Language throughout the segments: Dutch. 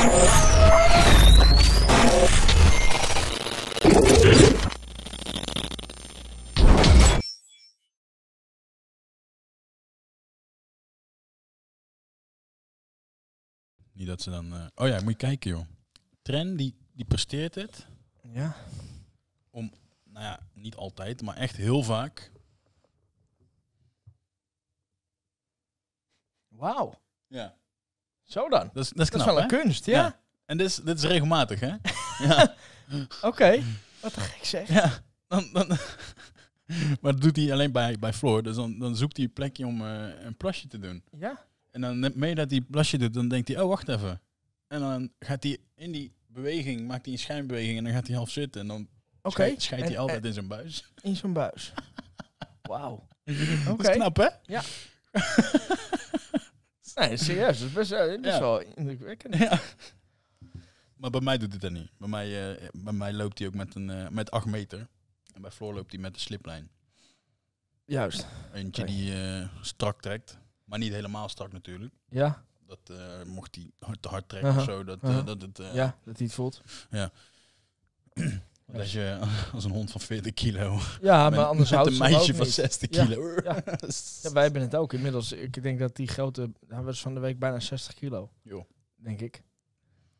Niet dat ze dan... Uh, oh ja, moet je kijken, joh. Tren, die, die presteert het. Ja. Om, nou ja, niet altijd, maar echt heel vaak... Wauw. Ja. Zo dan. Dat is, dat is, is wel een kunst, ja. En dit is, dit is regelmatig, hè? ja. Oké, wat een gek zeg. Ja, dan, dan maar doet hij alleen bij, bij Floor. Dus dan, dan zoekt hij een plekje om eh, een plasje te doen. Ja. En dan mee dat hij plasje doet, dan denkt hij, oh wacht even. En dan gaat hij in die beweging, maakt hij een schijnbeweging en dan gaat hij half zitten. En dan okay. schijnt hij altijd in zijn buis. In zijn buis. Wauw. Oké. Okay. knap, hè? Ja. Nee, serieus. Dat is best, eh, is wel indrukwekkend. Ja. Maar bij mij doet het dat niet. Bij mij, eh, bij mij loopt hij ook met, een, eh, met 8 meter. En bij Floor loopt hij met een sliplijn. Juist. Eentje die strak trekt. Maar niet helemaal strak natuurlijk. Ja, Dat mocht hij te hard trekken of zo. Dat, dat het, ja, dat hij het voelt. Want als je als een hond van 40 kilo. Ja, maar anders houdt een meisje van 60 kilo. Ja, wij hebben het ook inmiddels. Ik denk dat die grote. Hij was van de week bijna 60 kilo. Jo. Denk ik.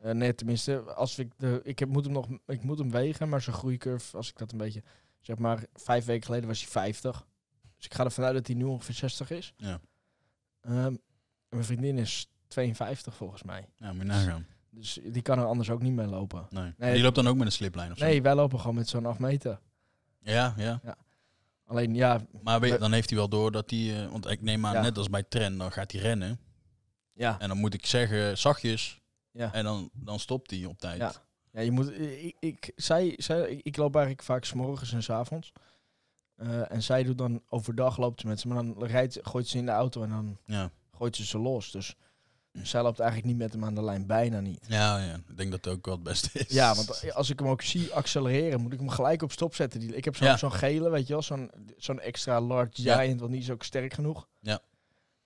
Uh, tenminste, als ik de. Ik heb, moet hem nog. Ik moet hem wegen, maar zijn groeicurve, als ik dat een beetje. Zeg maar, vijf weken geleden was hij 50. Dus ik ga ervan uit dat hij nu ongeveer 60 is. Ja. Ehm, mijn vriendin is 52 volgens mij. Ja, moet je nagaan. Dus die kan er anders ook niet mee lopen. Nee. die loopt dan ook met een sliplijn of zo? Nee, wij lopen gewoon met zo'n half Ja, ja, ja. Alleen ja. Maar weet, dan heeft hij wel door dat hij. Eh, want ik neem aan, net als bij Tren, dan gaat hij rennen. Ja. En dan moet ik zeggen, zachtjes. Ja. En dan, dan stopt hij op tijd. Ja. Ja, je moet, eh, ik, ik, zij, zij, ik loop eigenlijk vaak s'morgens en s'avonds. Uh, eh, en zij doet dan overdag loopt ze met ze. Maar dan rijdt, gooit ze in de auto en dan ja. gooit ze ze los. Dus zij loopt eigenlijk niet met hem aan de lijn, bijna niet. Ja, ja. ik denk dat het ook wel het beste is. Ja, want als ik hem ook zie accelereren, moet ik hem gelijk op stop zetten. Ik heb zo'n gele, weet je wel, zo'n zo'n extra large giant, wat niet zo sterk genoeg. Ja.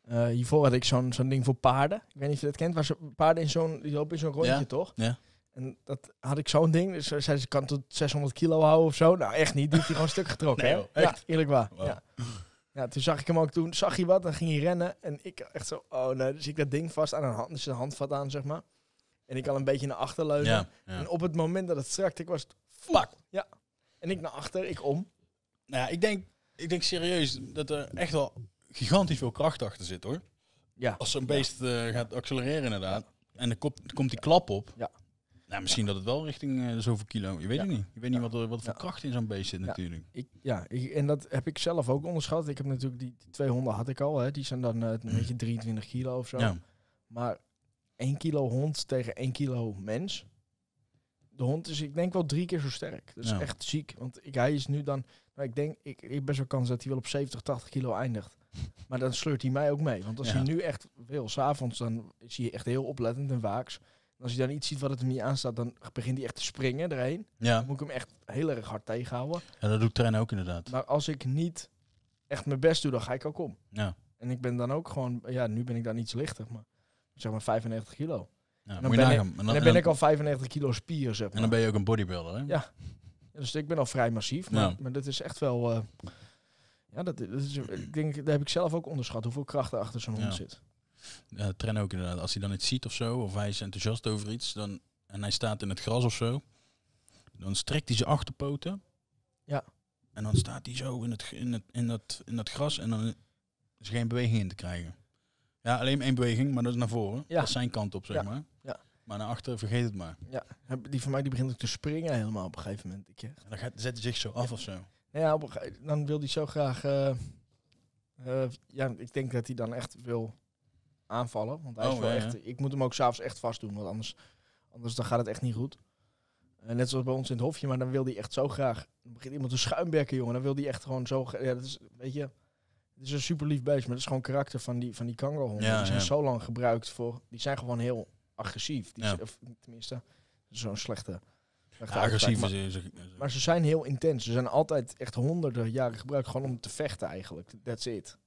Eh, hiervoor had ik zo'n zo'n ding voor paarden. Ik weet niet of je dat kent, maar paarden in zo'n, lopen in zo'n rondje, toch? Ja. En dat had ik zo'n ding. Dus ze kan tot 600 kilo houden of zo. Nou, echt niet. Die heeft hij gewoon stuk getrokken. Nee, Echt? Ja, eerlijk waar. Ja. Ja, toen zag ik hem ook toen, zag hij wat, dan ging hij rennen. En ik echt zo, oh nee, dus ik dat ding vast aan een hand, dus een handvat aan, zeg maar. En ik al een beetje naar achter leunen. En op het moment dat het strakte, ik was het, fuck. Ja. En ik naar achter, ik om. Nou ja, ik denk, ik denk serieus dat er echt wel gigantisch veel kracht achter zit, hoor. Ja. Als zo'n beest eh, gaat accelereren, inderdaad. En dan komt, komt die klap op. Ja. Nou, misschien dat het wel richting uh, zoveel kilo. Je weet het niet. Je weet niet wat, er, wat voor kracht in zo'n beest zit natuurlijk. Ik, ja, ik, en dat heb ik zelf ook onderschat. Ik heb natuurlijk die, twee honden had ik al. Hè. Die zijn dan eh, een mm. beetje 23 kilo of zo. Maar 1 kilo hond tegen 1 kilo mens. De hond is, ik denk wel drie keer zo sterk. Dat is echt ziek. Want ik, hij is nu dan. Nou, ik denk, ik, ik best wel kans dat hij wel op 70, 80 kilo eindigt. Maar dan sleurt hij mij ook mee. Want als hij nu echt wil, s'avonds, dan is hij echt heel oplettend en waaks als je dan iets ziet wat het hem niet aanstaat, dan begint hij echt te springen erheen. Ja. Dan moet ik hem echt heel erg hard tegenhouden. En ja, dat doet trainen ook inderdaad. Maar als ik niet echt mijn best doe, dan ga ik ook om. Ja. En ik ben dan ook gewoon, ja, nu ben ik dan iets lichter, maar zeg maar 95 kilo. Ja, en, dan ben ik, dan, ben ik al 95 kilo spier, zeg maar. En dan ben je ook een bodybuilder, hè? Ja. dus ik ben al vrij massief, maar, maar dat is echt wel... Uh, ja, dat, is, ik denk, daar heb ik zelf ook onderschat, hoeveel kracht er achter zo'n hond zit. Uh, ook inderdaad, als hij dan iets ziet of zo, of hij is enthousiast over iets, dan, en hij staat in het gras of zo, dan strekt hij zijn achterpoten. Ja. En dan staat hij zo in, het, in, het, in, dat, in dat gras en dan is geen beweging in te krijgen. Ja, alleen één beweging, maar dat is naar voren. Ja. Dat is zijn kant op, zeg maar. Ja. Maar naar achter vergeet het maar. Ja, die van mij die begint ook te springen helemaal op een gegeven moment. Ik, en dan gaat, zet hij zich zo af of zo. Ja, op een gegeven, dan wil hij zo graag... Eh, eh, ja, ik denk dat hij dan echt wil aanvallen. Want hij is oh, wel echt, ik moet hem ook s'avonds echt vast doen, want anders, anders dan gaat het echt niet goed. Uh, net zoals bij ons in het hofje, maar dan wil hij echt zo graag. Dan begint iemand te schuimbekken, jongen. Dan wil hij echt gewoon zo. Ja, dat is, weet je, het is een super lief beest, maar dat is gewoon karakter van die, van die Ja, die zijn zo lang gebruikt voor. Die zijn gewoon heel agressief. Die of, tenminste, zo'n slechte. slechte agressief maar, maar ze zijn heel intens. Ze zijn altijd echt honderden jaren gebruikt gewoon om te vechten eigenlijk. That's it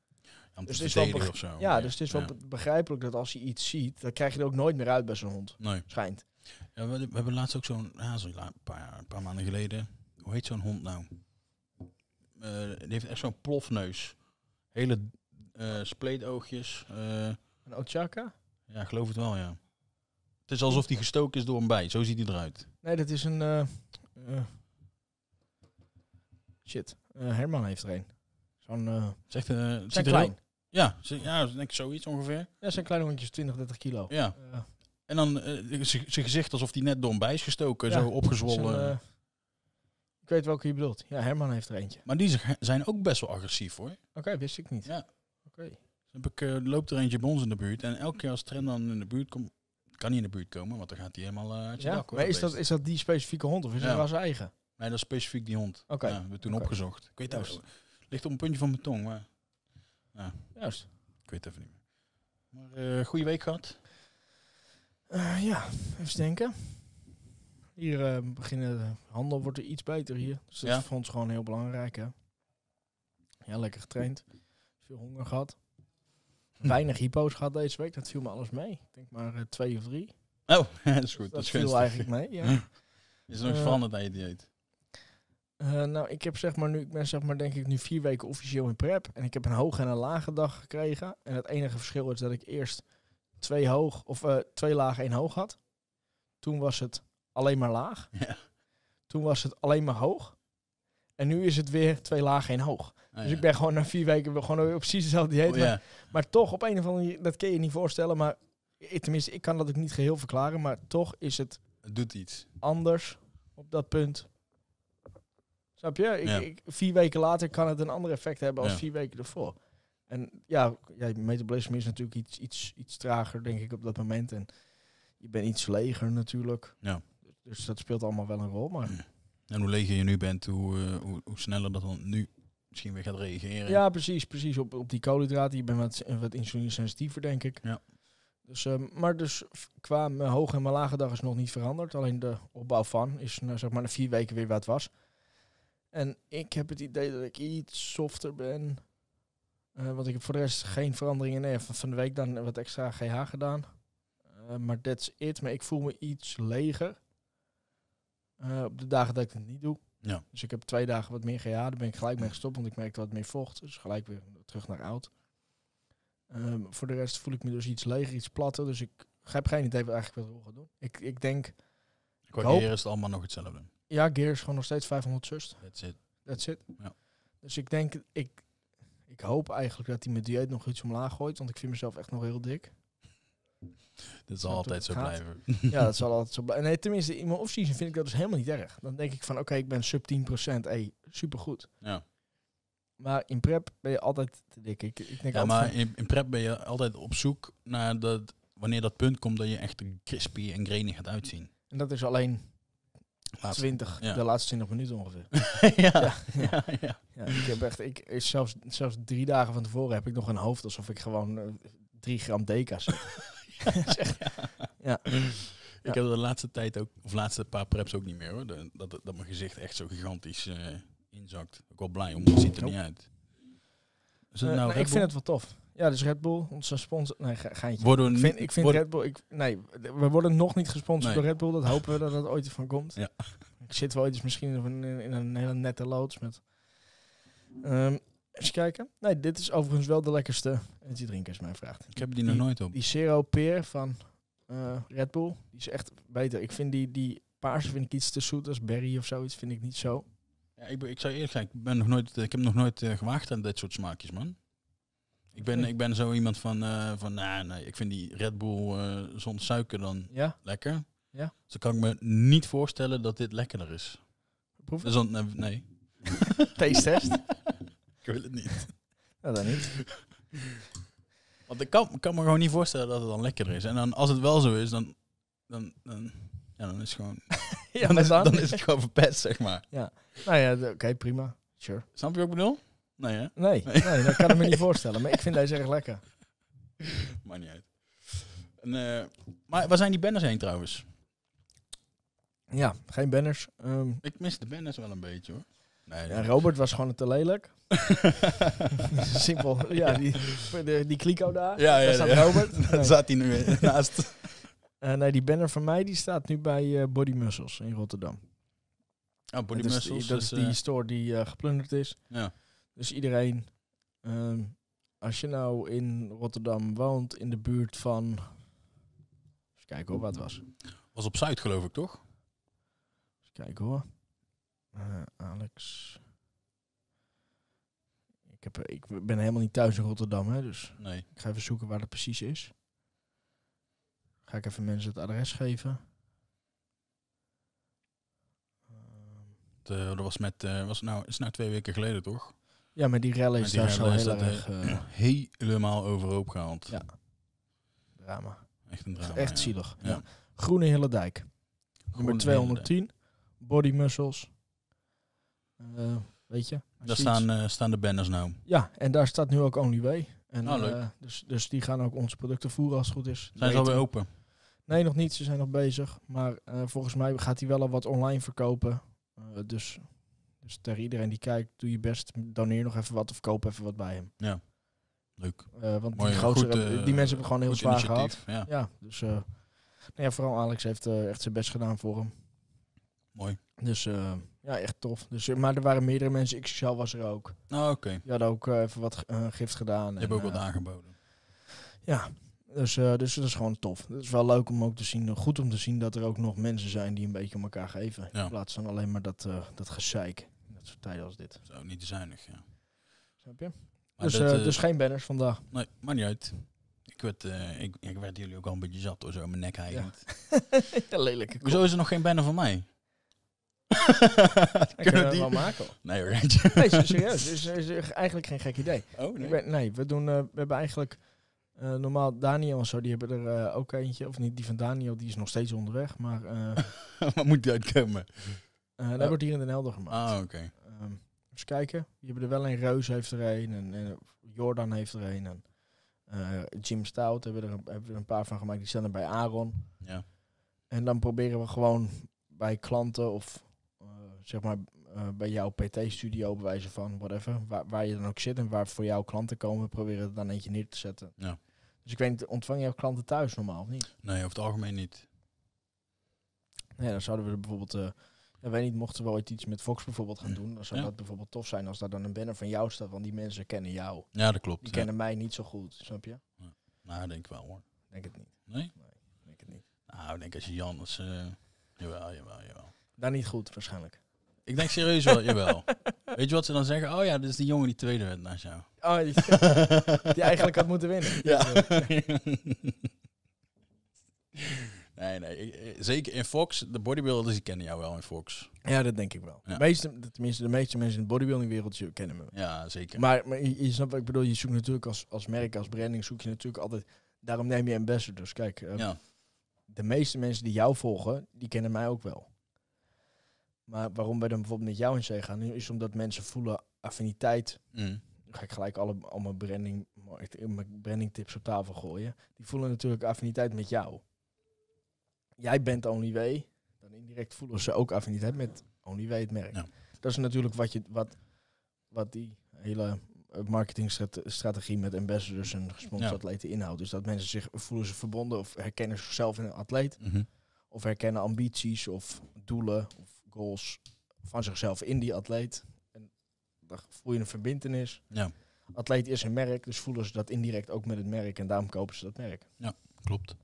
dus het is wel of Ja, dus het is wel begrijpelijk dat als je iets ziet, dan krijg je er ook nooit meer uit bij zo'n hond. Schijnt. Ja, we, hebben laatst ook zo'n hazel, een paar, paar maanden geleden. Hoe heet zo'n hond nou? Uh, die heeft echt zo'n plofneus. Hele uh, spleetoogjes. Eh. een Ochaka? Ja, geloof het wel, ja. Het is alsof die gestoken is door een bij. Zo ziet hij eruit. Nee, dat is een... shit. Herman heeft er een. Zo'n... is er klein. Ja, ze, ja denk ik zoiets ongeveer. Ja, zijn kleine hondjes, 20, 30 kilo. Ja. Eh, en dan uh, eh, zijn gezicht alsof hij net een bij is gestoken, zo opgezwollen. Eh, ik weet welke je bedoelt. Ja, Herman heeft er eentje. Maar die zijn ook best wel agressief hoor. Oké, wist ik niet. Ja. Oké. Dan dus heb ik, loopt er eentje bij ons in de buurt. En elke keer als trend dan in de buurt komt, kan hij in de buurt komen, want dan gaat hij helemaal uit ja? maar is dat, is dat die specifieke hond of is hij dat zijn eigen? Nee, dat is specifiek die hond. Oké. Ja, we hebben toen opgezocht. Ik weet het ligt op een puntje van mijn tong, maar... Ja. Juist. Ik weet het even niet meer. Maar uh, goede week gehad? Eh, ja, even denken. Hier eh, beginnen de handel wordt er iets beter hier. Dus dat ja. vond gewoon heel belangrijk. Hè? Ja, lekker getraind. Veel honger gehad. Hm. Weinig hypo's gehad deze week. Dat viel me alles mee. Ik denk maar twee of drie. Oh, dat is goed. dat, dat viel eigenlijk mee, ja. Is er nog veranderd aan je dieet? Eh, nou, ik heb zeg maar nu, ik ben zeg maar denk ik nu vier weken officieel in prep. En ik heb een hoge en een lage dag gekregen. En het enige verschil is dat ik eerst twee hoog, of eh, twee laag, één hoog had. Toen was het alleen maar laag. Ja. Toen was het alleen maar hoog. En nu is het weer twee lagen één hoog. Ah, dus ik ben gewoon na vier weken gewoon weer op precies dezelfde dieet. Oh, maar, toch, op een of andere manier, dat kun je niet voorstellen. Maar tenminste, ik kan dat ook niet geheel verklaren. Maar toch is het... Het doet iets. Anders op dat punt ik, ja. ik, vier weken later kan het een ander effect hebben als vier weken ervoor. En ja, ja, metabolisme is natuurlijk iets, iets, iets trager, denk ik, op dat moment. En je bent iets leger natuurlijk. Ja. Dus dat speelt allemaal wel een rol. Maar... En hoe leger je nu bent, eh, hoe, hoe, sneller dat dan nu misschien weer gaat reageren. Ja, precies. Precies. Op, op die koolhydraten. Je bent wat, wat insulinesensitiever, denk ik. Ja. Dus, ehm, maar dus qua mijn hoge en mijn lage dag is nog niet veranderd. Alleen de opbouw van is nou, zeg maar na vier weken weer wat was. En ik heb het idee dat ik iets softer ben. Uh, want ik heb voor de rest geen veranderingen. Nee, van, van de week dan wat extra GH gedaan. Uh, maar that's it. Maar ik voel me iets leger. Eh, op de dagen dat ik het niet doe. Ja. Dus ik heb twee dagen wat meer GH. Daar ben ik gelijk mee gestopt, want ik merkte wat meer vocht. Dus gelijk weer terug naar oud. Ehm, voor de rest voel ik me dus iets leger, iets platter. Dus ik heb geen idee wat eigenlijk wat ik wil gaan doen. Ik, ik denk... Ik hoop... is het allemaal nog hetzelfde. Ja, Gear is gewoon nog steeds 500 sust. That's it. That's it. Ja. Dus ik denk, ik, ik hoop eigenlijk dat hij mijn dieet nog iets omlaag gooit, want ik vind mezelf echt nog heel dik. Dat zal altijd zo blijven. Ja, dat zal altijd zo blijven. Nee, tenminste, in mijn optie vind ik dat dus helemaal niet erg. Dan denk ik van, oké, ik ben sub 10%, hey, supergoed. Ja. Maar in prep ben je altijd te dik. Ik, ik denk ja, maar in, in, prep ben je altijd op zoek naar dat, wanneer dat punt komt dat je echt crispy en greening gaat uitzien. En dat is alleen 20, de laatste 20 minuten ongeveer. ja, ja. ja, ja. Ik heb echt, ik, zelfs, zelfs drie dagen van tevoren heb ik nog een hoofd alsof ik gewoon eh, drie gram deka's heb. ja. Ik heb de laatste tijd ook, of laatste paar preps ook niet meer hoor. dat, dat mijn gezicht echt zo gigantisch eh, inzakt. Ik word blij om, het ziet er niet uit. Eh, nou ik vind het wel tof. Ja, dus Red Bull, onze sponsor. Nee, ge geintje. Worden ik vind, ik Red Bull... Ik, nee, we worden nog niet gesponsord door Red Bull. Dat hopen we dat dat ooit van komt. Ja. Ik zit wel iets misschien in een, in een hele nette loods met... Um, ehm, eens kijken. Nee, dit is overigens wel de lekkerste energy drinken is mijn vraag. Ik heb die, nog nooit op. Die Zero Peer van eh, Red Bull, die is echt beter. Ik vind die, die paarse vind ik iets te zoet als berry of zoiets, vind ik niet zo. Ja, ik, ik zou eerlijk zijn, ik, ben nog nooit, ik heb nog nooit eh, gewaagd aan dit soort smaakjes, man. Ik ben, ik ben zo iemand van, eh, van nou, nee, ik vind die Red Bull uh, eh, zonder suiker dan lekker. Ja. Dus kan ik me niet voorstellen dat dit lekkerder is. Proef dus eh, nee. Taste test. ik wil het niet. dat niet. Want ik kan, kan me gewoon niet voorstellen dat het dan lekkerder is. En dan, als het wel zo is, dan, dan, dan ja, dan is het gewoon. ja, dan, is, dan is het gewoon verpest, zeg maar. Ja. Nou ja, oké, prima. Sure. Snap je wat ik bedoel? Nee, Nee, nee. dat kan ik me niet voorstellen. Maar ik vind deze erg lekker. Maakt niet uit. En, eh, maar waar zijn die banners heen trouwens? Ja, geen banners. Ehm. ik mis de banners wel een beetje hoor. Nee, ja, Robert was gewoon te lelijk. Simpel. Ja, Die, die kliko daar. Ja, ja, daar staat Robert. daar zat hij nu naast. Eh, nee, die banner van mij die staat nu bij uh, Body Muscles in Rotterdam. Oh, Body dat Muscles. Is die, dat is, die store die geplunderd is. Ja. Dus iedereen, ehm, als je nou in Rotterdam woont, in de buurt van. Even kijken hoor, wat het was. Was op Zuid, geloof ik, toch? Even kijken hoor. Eh, Alex. Ik, heb, ik ben helemaal niet thuis in Rotterdam, hè, dus nee. ik ga even zoeken waar dat precies is. Ga ik even mensen het adres geven. dat was met, eh, was nou, is nou twee weken geleden toch? Ja, maar die rally is daar zo heel erg... Eh, eh, helemaal overhoop gehaald. Ja. Drama. Echt een drama. Echt zielig. Ja. Groene Hille Dijk. nummer 210. Body muscles. Eh, weet je. Daar staan, staan de banners nou. Ja, en daar staat nu ook Only Way. En, ah, dus, dus die gaan ook onze producten voeren als het goed is. Zijn ze alweer open? Nee, nog niet. Ze zijn nog bezig. Maar volgens mij gaat hij wel al wat online verkopen. dus dus ter iedereen die kijkt, doe je best, doneer nog even wat of koop even wat bij hem. Ja, leuk. Uh, want die, grootste, eh, die mensen hebben gewoon heel zwaar gehad. Ja. dus eh, nou ja, vooral Alex heeft echt zijn best gedaan voor hem. Mooi. Dus ja, echt tof. Dus, maar er waren meerdere mensen. zelf was er ook. Oh, oké. Okay. Die hadden ook even wat gift gedaan. Je hebt ook wat aangeboden. Ja, dus, dus dat is gewoon tof. Het is wel leuk om ook te zien, goed om te zien dat er ook nog mensen zijn die een beetje om elkaar geven. In plaats van alleen maar dat, dat gezeik soort tijden als dit. Zo, niet te zuinig, ja. Snap je? Maar dus, eh, dus eh, geen banners vandaag. Nee, maar niet uit. Ik werd, eh, ik, ik werd jullie ook al een beetje zat door zo, mijn nek heigend. Ja. Hoezo is er nog geen banner van mij? Kunnen, kunnen we die... wel maken? Nee hoor. nee, serieus. Is, is, eigenlijk geen gek idee. Oh, nee. Ben, nee, we, doen, we hebben eigenlijk... normaal Daniel en zo, die hebben er ook eentje. Of niet, die van Daniel, die is nog steeds onderweg. Maar, maar moet die uitkomen? Eh, dat oh. wordt hier in Den Helder gemaakt. Ah, oké. Okay. Ehm, eens kijken. Je hebt er wel een. Reus heeft er een. En, en Jordan heeft er een. En eh, Jim Stout hebben er, hebben er een paar van gemaakt. Die staan er bij Aaron. Ja. En dan proberen we gewoon bij klanten of eh, zeg maar bij jouw PT-studio, bij van whatever, waar, waar je dan ook zit en waar voor jouw klanten komen, proberen er dan eentje neer te zetten. Ja. Dus ik weet niet, ontvang je klanten thuis normaal of niet? Nee, over het algemeen niet. Nee, dan zouden we er bijvoorbeeld en weet niet, mochten wel ooit iets met Fox bijvoorbeeld gaan doen, dan zou dat bijvoorbeeld tof zijn als daar dan een banner van jou staat, want die mensen kennen jou. Ja, dat klopt. Die kennen mij niet zo goed, snap je? Ja. Nou, denk ik wel hoor. Denk het niet. Nee? Nee, denk het niet. Nou, ik denk als je Jan als... Uh, jawel, jawel, jawel. Dan niet goed waarschijnlijk. Ik denk serieus wel, jawel. Weet je wat ze dan zeggen? Oh ja, dit is die jongen die tweede werd naast jou. Oh, die, die eigenlijk had moeten winnen. Ja. Nee, nee. Zeker in Fox, de bodybuilders die kennen jou wel in Fox. Ja, dat denk ik wel. De meeste, tenminste, de meeste mensen in het bodybuildingwereld kennen me. Ja, zeker. Maar, maar je, snapt wat ik bedoel. Je zoekt natuurlijk als, als merk, als branding, zoek je natuurlijk altijd... Daarom neem je ambassadors. Kijk, eh, ja. de meeste mensen die jou volgen, die kennen mij ook wel. Maar waarom wij dan bijvoorbeeld met jou in zee gaan, is omdat mensen voelen affiniteit. Mm. Dan ga ik gelijk alle, al mijn branding, mijn branding tips op tafel gooien. Die voelen natuurlijk affiniteit met jou jij bent Way, dan indirect voelen ze ook affiniteit met Way het merk. Dat is natuurlijk wat, je, wat, wat die hele eh, marketingstrategie met ambassadors en gesponsorde atleten inhoudt. Dus dat mensen zich voelen ze verbonden of herkennen zichzelf in een atleet. Mhm. Of herkennen ambities of doelen of goals van zichzelf in die atleet. En dan voel je een verbindenis. Ja. Atleet is een merk, dus voelen ze dat indirect ook met het merk en daarom kopen ze dat merk. Ja, klopt.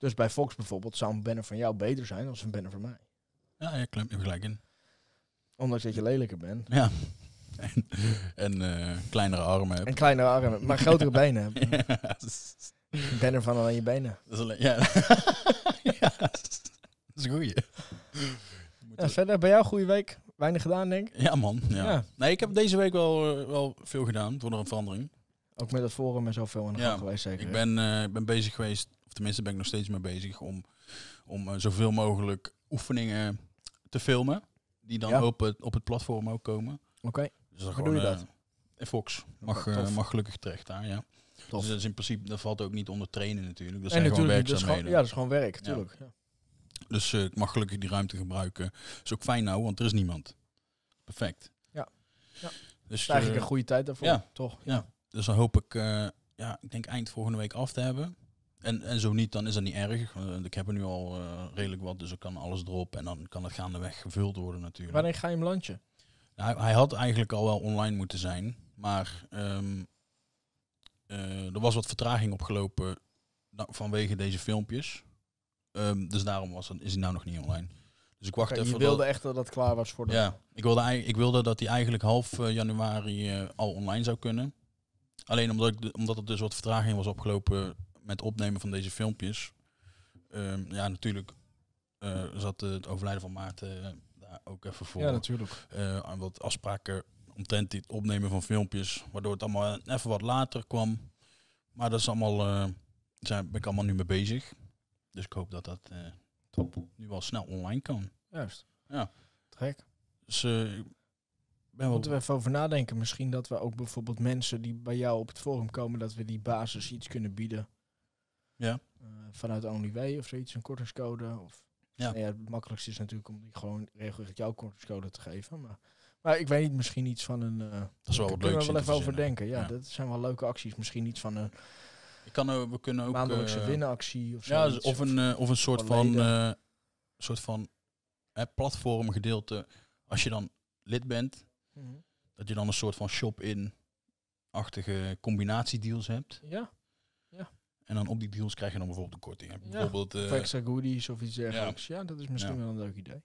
Dus bij Fox bijvoorbeeld zou een banner van jou beter zijn dan een banner van mij. Ja, je klemt me gelijk in. Ondanks dat je lelijker bent. Ja. En, en eh, kleinere armen hebt. En kleinere armen, maar grotere benen hebben. Ja. Banner van alleen je benen. Dat is alleen, ja. ja. Dat is een goeie. Ja, verder, bij jou goede week. Weinig gedaan, denk ik. Ja, man. Ja. Nee, ik heb deze week wel, eh, wel veel gedaan door een verandering. Ook met het forum en zoveel aan de ja, geweest, zeker? Ik ben, uh, ben bezig geweest tenminste ben ik nog steeds mee bezig om, om eh, zoveel mogelijk oefeningen te filmen. Die dan ja. op, het, platform ook komen. Oké, dus dan gewoon, doe je eh, dat? En Fox mag, eh, mag gelukkig terecht daar, ja. Dus dat is in principe, dat valt ook niet onder trainen natuurlijk. Dat zijn en gewoon werkzaamheden. Dus ja, dat is gewoon werk, natuurlijk. Ja. Dus ik mag gelukkig die ruimte gebruiken. Is ook fijn nou, want er is niemand. Perfect. Ja. ja. Dus eigenlijk een goede tijd daarvoor, ja. toch? Ja. Dus dan hoop ik, ja, ik denk eind volgende week af te hebben. En, en zo niet, dan is dat niet erg. Eh, ik heb er nu al eh, redelijk wat, dus ik kan alles erop en dan kan het gaandeweg gevuld worden natuurlijk. Wanneer ga je hem landje? Nou, hij, had eigenlijk al wel online moeten zijn, maar ehm, eh, er was wat vertraging opgelopen nou, vanwege deze filmpjes. Ehm, dus daarom was, is hij nou nog niet online. Dus ik wacht even. Je wilde echt dat dat klaar was voor de. Ja, ik wilde, ik wilde dat hij eigenlijk half januari al online zou kunnen. Alleen omdat, ik omdat er dus wat vertraging was opgelopen, met opnemen van deze filmpjes. Ehm, ja, natuurlijk eh, zat het overlijden van Maarten eh, daar ook even voor. Ja, natuurlijk. aan eh, wat afspraken omtrent dit opnemen van filmpjes. Waardoor het allemaal even wat later kwam. Maar dat is allemaal, zijn, ben ik allemaal nu mee bezig. Dus ik hoop dat dat nu al snel online kan. Juist. Ja. Trek. Dus ben wel... Moeten we even over nadenken. Misschien dat we ook bijvoorbeeld mensen die bij jou op het forum komen, dat we die basis iets kunnen bieden. Ja. Eh, vanuit OnlyWay of zoiets, een kortingscode. Of, ja. Nou ja. het makkelijkste is natuurlijk om die gewoon regelrecht jouw kortingscode te geven. Maar, maar ik weet niet, misschien iets van een... Uh, dat is wel wat leuk. Daar we wel even over denken. Ja, dat zijn wel leuke acties. Misschien iets van een... Ik kan, we kunnen ook... Maandelijkse eh, winactie of Ja, of een, of een soort van... soort van platform gedeelte. Als je dan lid bent, mhm. dat je dan een soort van shop-in-achtige combinatiedeals hebt. Ja. En dan op die deals krijg je dan bijvoorbeeld een korting. Bijvoorbeeld, uh, extra goodies of iets dergelijks. Ja, ja dat is misschien wel een leuk idee.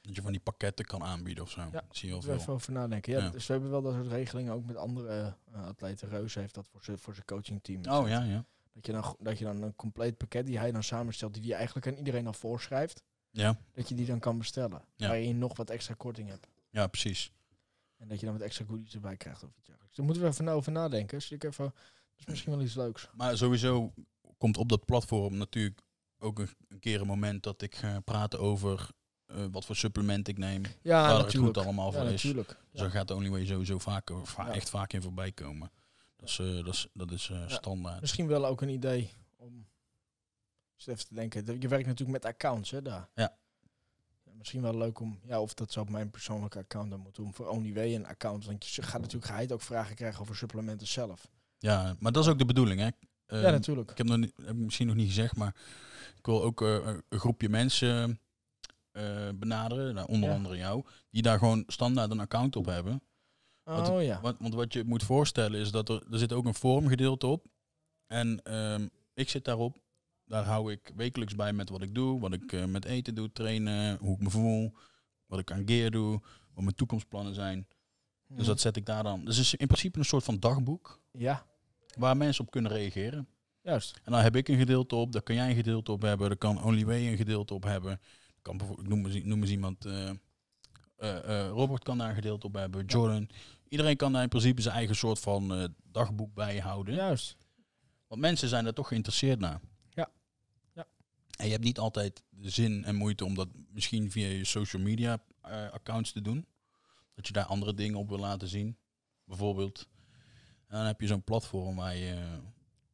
Dat je van die pakketten kan aanbieden of zo. Ja, zie je wel veel. over nadenken. Ja, Dus we hebben wel dat soort regelingen ook met andere eh, atleten. Reuze heeft dat voor zijn voor team. Oh ja, ja. Dat je, dan, dat je dan een compleet pakket die hij dan samenstelt, die hij eigenlijk aan iedereen al voorschrijft. Ja. Dat je die dan kan bestellen. Ja. Waarin je nog wat extra korting hebt. Ja, precies. En dat je dan wat extra goodies erbij krijgt of iets dergelijks. Daar moeten we even over nadenken. Zul ik even is misschien wel iets leuks. Maar sowieso komt op dat platform natuurlijk ook een, keer een moment dat ik ga praten over eh, wat voor supplement ik neem. Ja, waar natuurlijk. het goed allemaal voor is. Natuurlijk. Zo dus gaat Only Way sowieso vaak, eh, echt vaak in voorbij komen. Dat is, eh, dat is, dat is standaard. Misschien wel ook een idee om even te denken. Je werkt natuurlijk met accounts, hè, daar. Ja. Misschien wel leuk om, ja, of dat zou op mijn persoonlijke account dan moeten doen. Voor OnlyWay een account. Want je gaat natuurlijk geheid ook vragen krijgen over supplementen zelf. Ja, maar dat is ook de bedoeling, hè? ja, ehm, natuurlijk. Ik heb, nog niet, heb misschien nog niet gezegd, maar ik wil ook eh, een groepje mensen eh, benaderen, nou, onder andere jou, die daar gewoon standaard een account op hebben. Oh, want, ja. want, wat je moet voorstellen is dat er, er zit ook een vormgedeelte op. En ehm, ik zit daarop. Daar hou ik wekelijks bij met wat ik doe, wat ik eh, met eten doe, trainen, hoe ik me voel, wat ik aan gear doe, wat mijn toekomstplannen zijn. Dus hm. dat zet ik daar dan. Dus is in principe een soort van dagboek. Ja. Waar mensen op kunnen reageren. Juist. En dan heb ik een gedeelte op, daar kan jij een gedeelte op hebben, daar kan Onlyway een gedeelte op hebben. Kan bijvoorbeeld, noem, eens, iemand, eh, eh, eh, Robert kan daar een gedeelte op hebben, Jordan. Iedereen kan daar in principe zijn eigen soort van dagboek bijhouden. Juist. Want mensen zijn er toch geïnteresseerd naar. Ja. ja. En je hebt niet altijd de zin en moeite om dat misschien via je social media accounts te doen. Dat je daar andere dingen op wil laten zien. Bijvoorbeeld dan heb je zo'n platform waar, je,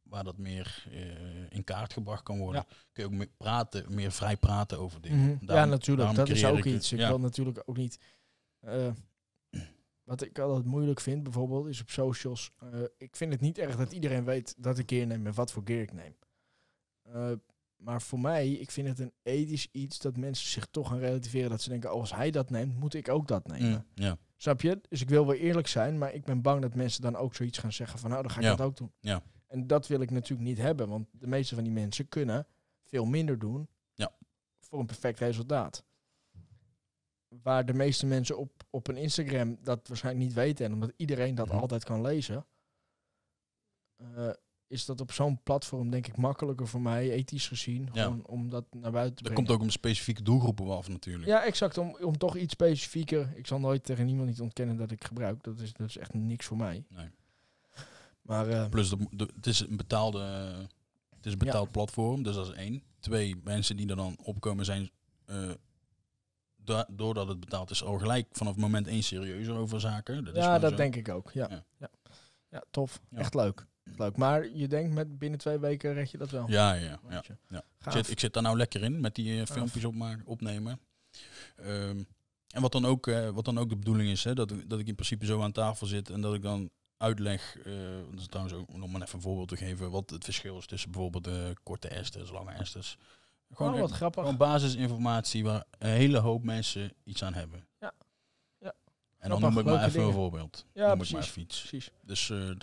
waar dat meer eh, in kaart gebracht kan worden. Kun je ook meer praten, meer vrij praten over dingen. Mhm. ja, natuurlijk. Dat is ook iets. Ik wil natuurlijk ook niet... Eh, wat ik altijd moeilijk vind bijvoorbeeld, is op socials... Eh, ik vind het niet erg dat iedereen weet dat ik gear neem en wat voor keer ik neem. Maar voor mij, ik vind het een ethisch iets dat mensen zich toch gaan relativeren. Dat ze denken, oh, als hij dat neemt, moet ik ook dat nemen. Mm, ja. Snap je? Dus ik wil wel eerlijk zijn, maar ik ben bang dat mensen dan ook zoiets gaan zeggen van, nou, dan ga ik dat ook doen. Ja. En dat wil ik natuurlijk niet hebben, want de meeste van die mensen kunnen veel minder doen ja. voor een perfect resultaat. Waar de meeste mensen op, op een Instagram dat waarschijnlijk niet weten en omdat iedereen dat mhm. altijd kan lezen, eh, is dat op zo'n platform denk ik makkelijker voor mij, ethisch gezien, gewoon om dat naar buiten te brengen. Dat komt ook om specifieke doelgroepen af natuurlijk. Ja, exact, om, om toch iets specifieker. Ik zal nooit tegen niemand niet ontkennen dat ik gebruik. Dat is, dat is echt niks voor mij. Nee. Maar, eh, Plus, het is een betaalde, het is betaald platform, dus dat is één. Twee, mensen die er dan opkomen zijn, uh, doordat het betaald is, al gelijk vanaf moment één serieuzer over zaken. Dat ja, dat denk ik ook. Ja, ja. ja. tof. Echt leuk. Maar je denkt met binnen twee weken red je dat wel. Ja, ja, ja. ja. Ik, zit, ik zit daar nou lekker in met die eh, filmpjes op maar opnemen. Ehm, en wat dan ook, eh, wat dan ook de bedoeling is, hè, dat, dat ik in principe zo aan tafel zit en dat ik dan uitleg, uh, dat is trouwens ook om maar even een voorbeeld te geven, wat het verschil is tussen bijvoorbeeld de korte esters, lange esters. Gewoon, oh, wat grappig. gewoon basisinformatie waar een hele hoop mensen iets aan hebben. En dan noem ik maar even een voorbeeld. Ja, precies. maar precies. Dus eh, Ja,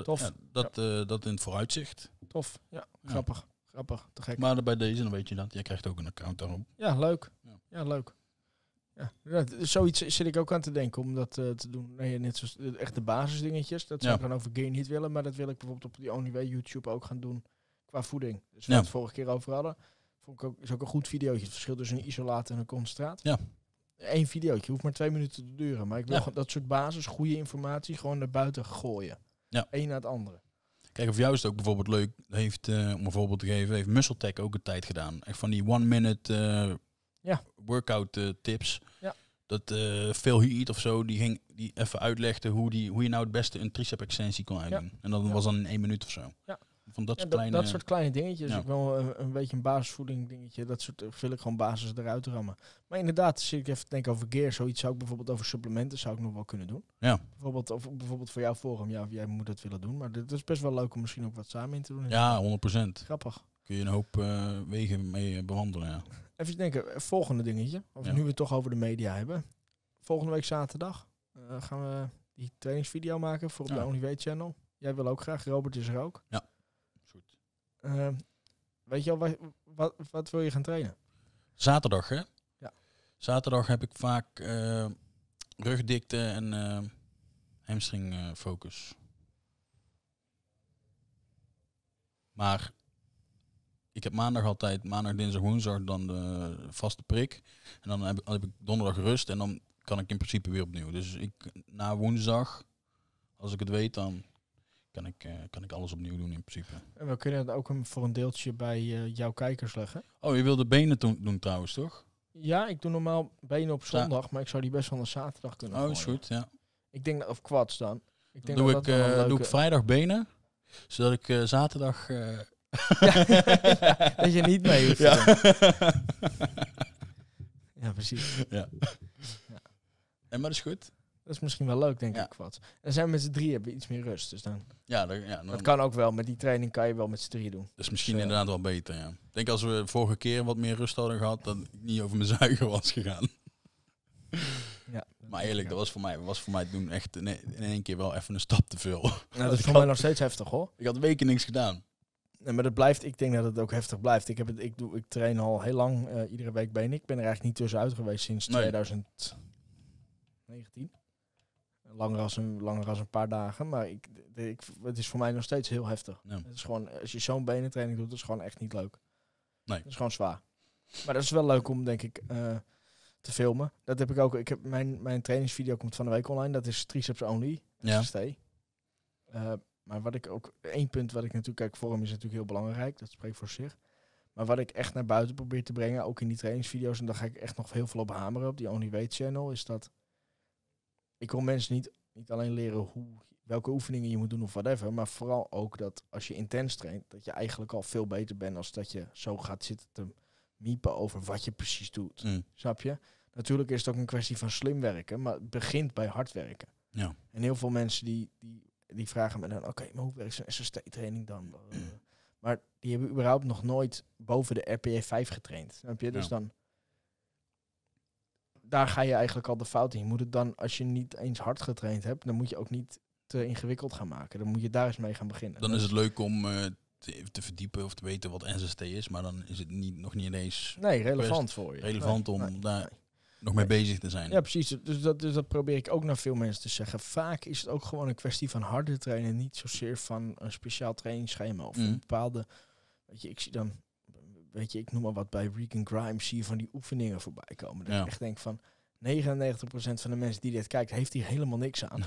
dat, ja. Eh, dat in het vooruitzicht. Tof, ja. Grappig. Grappig, te gek. Maar bij deze, dan weet je dat. Jij krijgt ook een account daarop. Ja, leuk. Ja, leuk. Ja, zoiets zit ik ook aan te denken om dat eh, te doen. Nee, net zoals echt de basisdingetjes. Dat zou ik dan over gain niet willen. Maar dat wil ik bijvoorbeeld op die OnlyWay YouTube ook gaan doen. Qua voeding. Dus we het vorige keer over hadden. Vond ik ook, is ook een goed videootje. Het verschil tussen een isolaat en een concentraat. Ja. Eén videootje, hoeft maar twee minuten te duren. Maar ik wil ja. dat soort basis, goede informatie gewoon naar buiten gooien. Ja. Eén na het andere. Kijk, of juist ook bijvoorbeeld leuk, heeft, uh, om een voorbeeld te geven, heeft MuscleTech ook een tijd gedaan. Echt van die one-minute eh, ja. workout eh, tips. Ja. Dat veel Heat of zo, die ging die even uitlegde hoe, die, hoe je nou het beste een tricep extensie kon uitdoen. Ja. En dat was dan in één minuut of zo. Ja van dat, soort kleine... dat soort kleine dingetjes. Ik wil een, een, beetje een basisvoeding dingetje. Dat soort wil eh, ik gewoon basis eruit rammen. Maar inderdaad, zit ik even te denken over gear. Zoiets zou ik bijvoorbeeld over supplementen zou ik nog wel kunnen doen. Ja. Bijvoorbeeld, of, bijvoorbeeld voor jouw forum. Ja, jij moet dat willen doen. Maar dit is best wel leuk om misschien ook wat samen in te doen. Ja, 100%. Grappig. Kun je een hoop eh, wegen mee eh, behandelen? ja. Even denken, volgende dingetje. Of nu we het toch over de media hebben. Volgende week zaterdag gaan we die trainingsvideo maken voor de Only Way Channel. Jij wil ook graag, Robert is er ook. Ja. Ehm, weet je al, wat, wat, wat, wil je gaan trainen? Zaterdag, hè? Ja. Zaterdag heb ik vaak uh, rugdikte en uh, hamstring eh, focus. Maar ik heb maandag altijd, maandag, dinsdag, woensdag dan de vaste prik. En dan heb ik, dan heb ik donderdag rust en dan kan ik in principe weer opnieuw. Dus ik, na woensdag, als ik het weet, dan kan ik, eh, kan ik alles opnieuw doen in principe. En we kunnen het ook voor een deeltje bij eh, jouw kijkers leggen. Oh, je wilde benen doen, doen trouwens, toch? Ja, ik doe normaal benen op zondag, maar ik zou die best wel een zaterdag kunnen Oh, is goed, ja. Ik denk, of kwads dan. Ik denk doe, dat ik, eh, doe ik vrijdag benen, zodat ik zaterdag... dat je niet mee hoeft. Ja, precies. Ja. En maar is goed. Dat is misschien wel leuk, denk ik. Wat. En zijn we met z'n drie hebben we iets meer rust. Dus dan... Ja, ja dat kan ook wel. Met die training kan je wel met z'n drie doen. Dat is misschien dus, eh, inderdaad wel beter, ja. Ik denk als we vorige keer wat meer rust hadden gehad, dat ik niet over mijn zuigen was gegaan. Ja, maar eerlijk, dat was voor mij, was voor mij toen echt e- in één keer wel even een stap te veel. Nou, dat is voor mij nog steeds heftig hoor. Ik had weken niks gedaan. Nee, maar dat blijft, ik denk dat het ook heftig blijft. Ik, heb het, ik, doe, ik train al heel lang eh, iedere week benen. Ik ben er eigenlijk niet uit geweest sinds 2019. Langer als een, langer als een paar dagen. Maar ik, het is voor mij nog steeds heel heftig. Het is gewoon, als je zo'n benentraining doet, dat is gewoon echt niet leuk. Nee. Dat is gewoon zwaar. Maar dat is wel leuk om, denk ik, eh, te filmen. Dat heb ik ook. Ik heb mijn, mijn trainingsvideo komt van de week online. Dat is triceps only. Ja. Eh, maar wat ik ook, één punt wat ik natuurlijk kijk, vorm is natuurlijk heel belangrijk. Dat spreekt voor zich. Maar wat ik echt naar buiten probeer te brengen, ook in die trainingsvideo's, en daar ga ik echt nog heel veel op hameren op die Only Weight Channel, is dat ik wil mensen niet, niet alleen leren hoe, welke oefeningen je moet doen of whatever, maar vooral ook dat als je intens traint, dat je eigenlijk al veel beter bent als dat je zo gaat zitten te miepen over wat je precies doet. Mm. Snap je? Natuurlijk is het ook een kwestie van slim werken, maar het begint bij hard werken. Ja. En heel veel mensen die, die, die vragen me dan, oké, maar hoe werkt zo'n SST-training dan? Mm. Maar die hebben überhaupt nog nooit boven de RPE 5 getraind. Snap je? Dus dan daar ga je eigenlijk al de fout in. Je moet het dan, als je niet eens hard getraind hebt, dan moet je ook niet te ingewikkeld gaan maken. Dan moet je daar eens mee gaan beginnen. Dan is het leuk om eh, te, verdiepen of te weten wat NZT is, maar dan is het niet, nog niet ineens... Nee, relevant voor je. Relevant om daar... nog mee bezig te zijn. Ja, precies. Dus dat, dus dat probeer ik ook naar veel mensen te zeggen. Vaak is het ook gewoon een kwestie van harde trainen, niet zozeer van een speciaal trainingsschema of mhm. een bepaalde. Weet je, ik zie dan weet je, ik noem maar wat bij Regan Grimes, zie je van die oefeningen voorbij komen. Dat ik echt denk van 99% van de mensen die dit kijkt, heeft hier helemaal niks aan.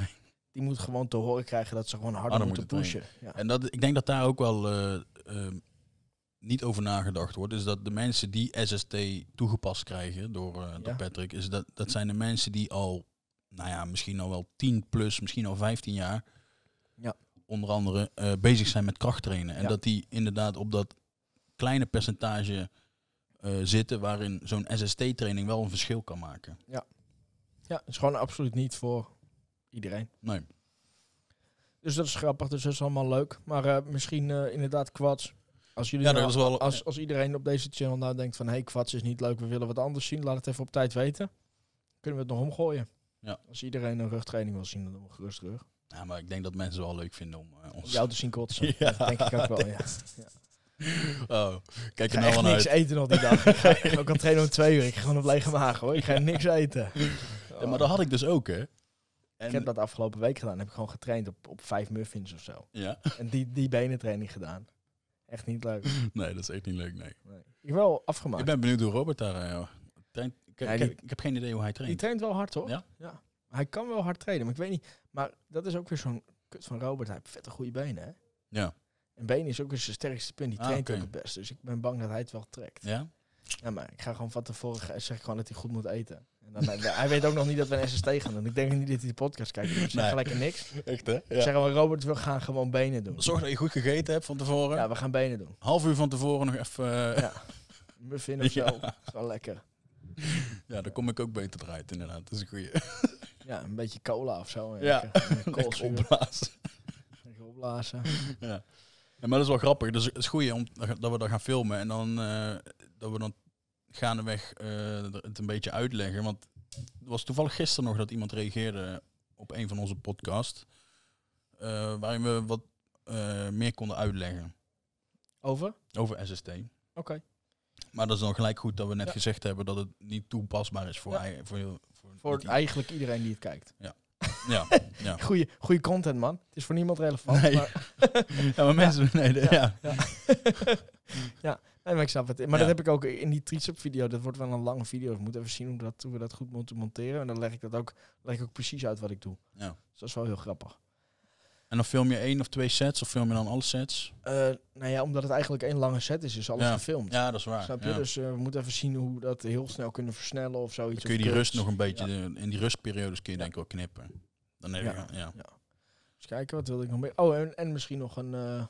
Die moet gewoon te horen krijgen dat ze gewoon harder moeten pushen. En dat, ik denk dat daar ook wel eh, ehm, niet over nagedacht wordt. Is dat de mensen die SST toegepast krijgen door, eh, door Patrick, is dat, dat zijn de mensen die al, nou ja, misschien al wel 10 plus, misschien al 15 jaar. Ja onder andere eh, bezig zijn met krachttrainen. En dat die inderdaad op dat kleine percentage eh, zitten waarin zo'n SST-training wel een verschil kan maken. Ja. ja, is gewoon absoluut niet voor iedereen. Nee. Dus dat is grappig, dus dat is allemaal leuk. Maar eh, misschien eh, inderdaad kwats. Als, jullie nou wel, als, als iedereen op deze channel nou denkt van... hé, hey, kwads is niet leuk, we willen wat anders zien. Laat het even op tijd weten. Kunnen we het nog omgooien. Ja. Als iedereen een rugtraining wil zien, dan doen we gerust rug. Ja, maar ik denk dat mensen het wel leuk vinden om ons... Jou te zien kotsen. Ja. denk ik ook wel, ja. ja. Oh, kijk er nou niks eten nog die dag. Ik ga ook al trainen om twee uur. Ik ga gewoon op lege maag hoor. Ik ga niks eten. Ja, maar dat had ik dus ook hè. ik heb dat afgelopen week gedaan. Heb ik gewoon getraind op, op vijf muffins of zo. Ja. En die, die benentraining gedaan. Echt niet leuk. Nee, dat is echt niet leuk, nee. nee. Ik heb wel afgemaakt. Ik ben benieuwd hoe Robert daar... Uh, traint. Ik, ik, heb, geen idee hoe hij traint. Die traint wel hard, hoor. Ja? ja. Hij kan wel hard trainen, maar ik weet niet... Maar dat is ook weer zo'n kut van Robert. Hij heeft vette goede benen, hè? Ja. En been is ook een zijn sterkste punt. Die ah, traint ah, ook het best. Dus ik ben bang dat hij het wel trekt. Ja? Ja, maar ik ga gewoon van tevoren zeg gewoon dat hij goed moet eten. En dan, eh, hij weet ook nog niet dat we een SST gaan doen. Ik denk niet dat hij de podcast kijkt. Dus zeg gelijk lekker niks. Echt hè? Ja. Ik zeg maar, Robert, we gaan gewoon benen doen. Zorg dat je goed gegeten hebt van tevoren. Ja, we gaan benen doen. Half uur van tevoren nog even... Eh, ja, muffin of zo. Is wel lekker. Ja, dan kom ik ook beter draaien inderdaad. Dat is een goeie. Ja, een beetje cola of zo. Ja, lekker opblazen. opblazen. Ja maar dat is wel grappig. Dus het is goed om, dat we dat gaan filmen en dan eh, dat we dan gaandeweg uh, het een beetje uitleggen. Want het was toevallig gisteren nog dat iemand reageerde op een van onze podcasts. Eh, waarin we wat meer konden uitleggen. Over? Over SST. Oké. Maar dat is dan gelijk goed dat we net gezegd hebben dat het niet toepasbaar is voor, ja. voor, voor eigenlijk iedereen die het kijkt. Ja. Ja, ja. Goeie, goeie content, man. Het is voor niemand relevant. Maar ja, maar mensen... beneden ja. Ja. ja. Nee, maar ik snap het. Maar dat heb ik ook in die triceps video. Dat wordt wel een lange video. Ik moet even zien hoe, dat, hoe we dat goed moeten monteren. En dan leg ik dat ook, leg ik ook precies uit wat ik doe. Ja. Dus dat is wel heel grappig. En dan film je één of twee sets of film je dan alle sets? Uh, nou ja, omdat het eigenlijk één lange set is, is alles gefilmd. Ja, dat is waar. Snap je? Dus eh, we moeten even zien hoe we dat heel snel kunnen versnellen of zoiets. Dan kun je die rust nog een beetje, in die rustperiodes kun je denk ik wel knippen. Dan ja. ja. Eens kijken, wat wilde ik nog meer? Oh, en, en misschien nog een... er eh,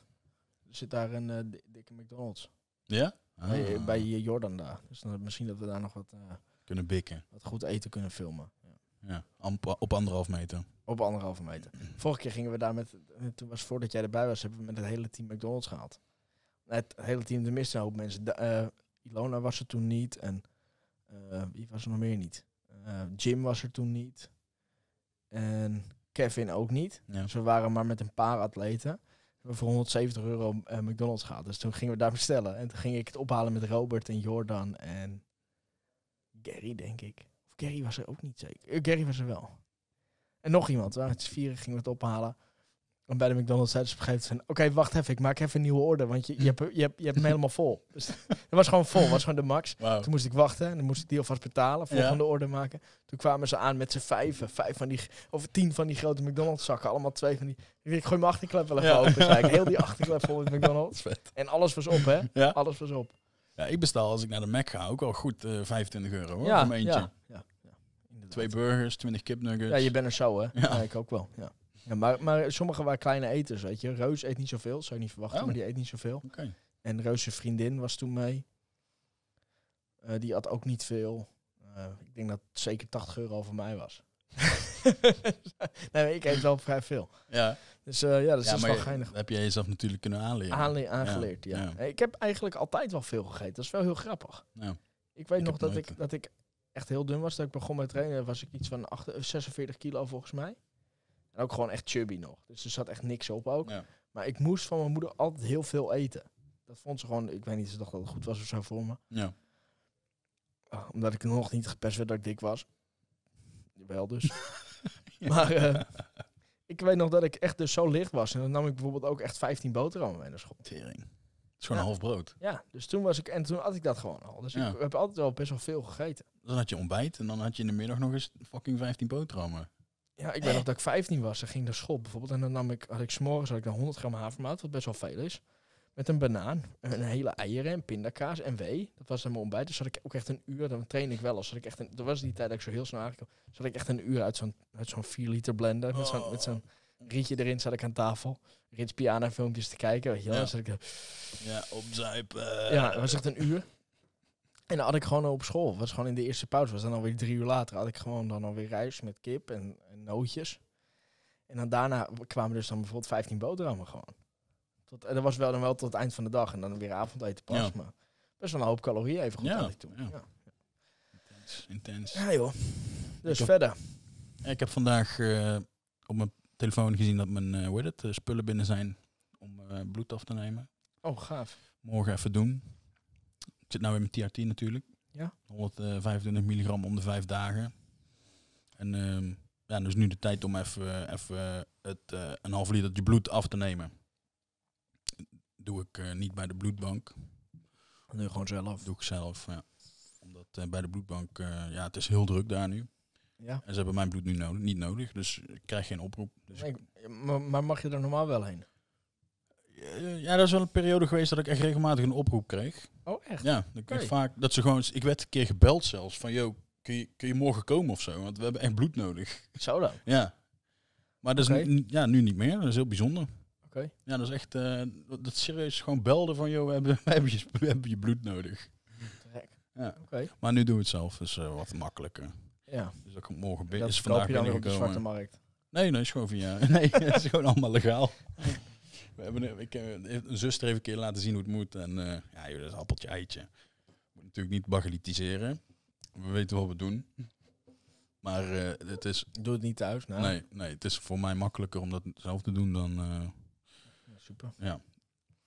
zit daar een eh, dikke McDonald's. Ja? Ah. Bij, Jordan daar. Dus dan, misschien dat we daar nog wat... Eh, kunnen bikken. Wat goed eten kunnen filmen. Ja, op anderhalf meter. Op anderhalve meter. Vorige keer gingen we daar met, toen was voordat jij erbij was, hebben we met het hele team McDonald's gehaald. Het hele team, de miste een hoop mensen. Ilona was er toen niet en wie was er nog meer niet? Jim was er toen niet. En Kevin ook niet. Ja. Dus we waren maar met een paar atleten. We voor 170 euro eh, McDonald's gehad. Dus toen gingen we daar bestellen. En toen ging ik het ophalen met Robert en Jordan en Gary, denk ik. Of Gary was er ook niet zeker. Eh, Gary was er wel. En nog iemand. We waren met vieren, gingen we het ophalen bij de McDonald's zeiden ze op oké, wacht even, ik maak even een nieuwe order... want je, je, hebt, je, hebt, je hem helemaal vol. Dus het was gewoon vol, was gewoon de max. Toen moest ik wachten en dan moest ik die alvast betalen... volgende ja. order maken. Toen kwamen ze aan met z'n vijven. Vijf van die, of tien van die grote McDonald's zakken. Allemaal twee van die... Ik gooi mijn achterklep wel even ja. open, zei ik. Heel die achterklep vol met McDonald's. En alles was op, hè? Ja. Alles was op. Ja, ik bestel als ik naar de Mac ga ook al goed uh, eh, 25 euro hoor, ja, Ja, ja, ja Twee burgers, 20 kipnuggets. Ja, je bent er zo hè. Ja, ik ook wel. Ja. Ja, maar, maar sommigen waren kleine eters, weet je. Reus eet niet zoveel, zou je niet verwachten, oh. maar die eet niet zoveel. En Reus' vriendin was toen mee. Eh, die had ook niet veel. Eh, ik denk dat het zeker 80 euro voor mij was. nee, ik eet wel vrij veel. Ja. Dus uh, ja, dat is wel geinig. heb je jezelf natuurlijk kunnen aanleren. aangeleerd, ja. Ik heb eigenlijk altijd wel veel gegeten. Dat is wel heel grappig. Ik weet nog dat ik, dat ik echt heel dun was. Dat ik begon met trainen was ik iets van 48, 46 kilo volgens mij. En ook gewoon echt chubby nog. Dus er zat echt niks op ook. Maar ik moest van mijn moeder altijd heel veel eten. Dat vond ze gewoon, ik weet niet, ze dacht dat het goed was of zo voor me. Ja. Ah, omdat ik nog niet gepest werd dat ik dik was. Wel dus. Maar eh, ik weet nog dat ik echt dus zo licht was. En dan nam ik bijvoorbeeld ook echt 15 boterhammen mee naar school. Tering. Zo'n ja. half brood. Ja, dus toen was ik, en toen had ik dat gewoon al. Dus ik heb altijd wel best wel veel gegeten. Dan had je ontbijt en dan had je in de middag nog eens fucking 15 boterhammen. Ja, ik eh. weet nog dat ik 15 was en ging naar school bijvoorbeeld. En dan nam ik, had ik s'morgens had ik dan 100 gram havermout, wat best wel veel is. Met een banaan, een hele eieren en pindakaas en wee. Dat was dan mijn ontbijt. Dus had ik ook echt een uur, dan train ik wel. als zat ik echt een, was die tijd dat ik zo heel snel aangekomen. Dus ik echt een uur uit zo'n zo'n 4 liter blender. Met zo'n oh. rietje erin zat ik aan tafel. Rits piano filmpjes te kijken, weet je Ja, zat ik, ja opzuipen. Ja, was echt een uur. En dan had ik gewoon op school, was gewoon in de eerste pauze, was dan alweer drie uur later, had ik gewoon dan alweer rijst met kip en, en nootjes. En dan daarna kwamen dus dan bijvoorbeeld 15 boterhammen gewoon. Tot, en dat was wel dan wel tot het eind van de dag en dan weer avondeten pas. Maar best wel een hoop calorieën even goed ja, toen. Ja. ja. Intens, intens. Ja joh. Dus verder. ik heb vandaag eh, op mijn telefoon gezien dat mijn, eh, hoe heet het, eh, spullen binnen zijn om bloed af te nemen. Oh, gaaf. Morgen even doen zit nou in mijn TRT natuurlijk. Ja. 125 milligram om de vijf dagen. En ehm, ja, dus nu de tijd om even, even eh, het, eh, een half liter bloed af te nemen. Doe ik eh, niet bij de bloedbank. Nu gewoon zelf. Doe ik zelf, ja. Omdat bij de bloedbank, ja, het is heel druk daar nu. Ja. En ze hebben mijn bloed nu nodig, niet nodig, dus ik krijg geen oproep. Dus maar, maar mag je er normaal wel heen? Ja, dat is wel een periode geweest dat ik echt regelmatig een oproep kreeg. Oh, echt? Ja, dat vaak dat ze gewoon. Ik werd een keer gebeld zelfs van, joh, kun je, kun je morgen komen of zo? Want we hebben echt bloed nodig. Zo dan? Ja. Maar dat is nu, ja, nu niet meer. Dat is heel bijzonder. Oké. Ja, dat is echt. Uh, dat serieus gewoon belden van, joh, we hebben, we hebben, je, hebben je bloed nodig. Ja. Maar nu doen we het zelf, dus eh, wat makkelijker. Ja. Dus dat morgen binnen. Is vandaag je dan op de zwarte markt? Nee, nee, is gewoon via. Nee, is gewoon allemaal legaal. We hebben, ik, eh, een zuster even een keer laten zien hoe het moet. En eh, ja, joh, dat is appeltje eitje. Moet natuurlijk niet bagatelliseren. We weten wat we doen. Maar eh, het is... Doe het niet thuis, nou. Nee, nee, het is voor mij makkelijker om dat zelf te doen dan... super. Ja.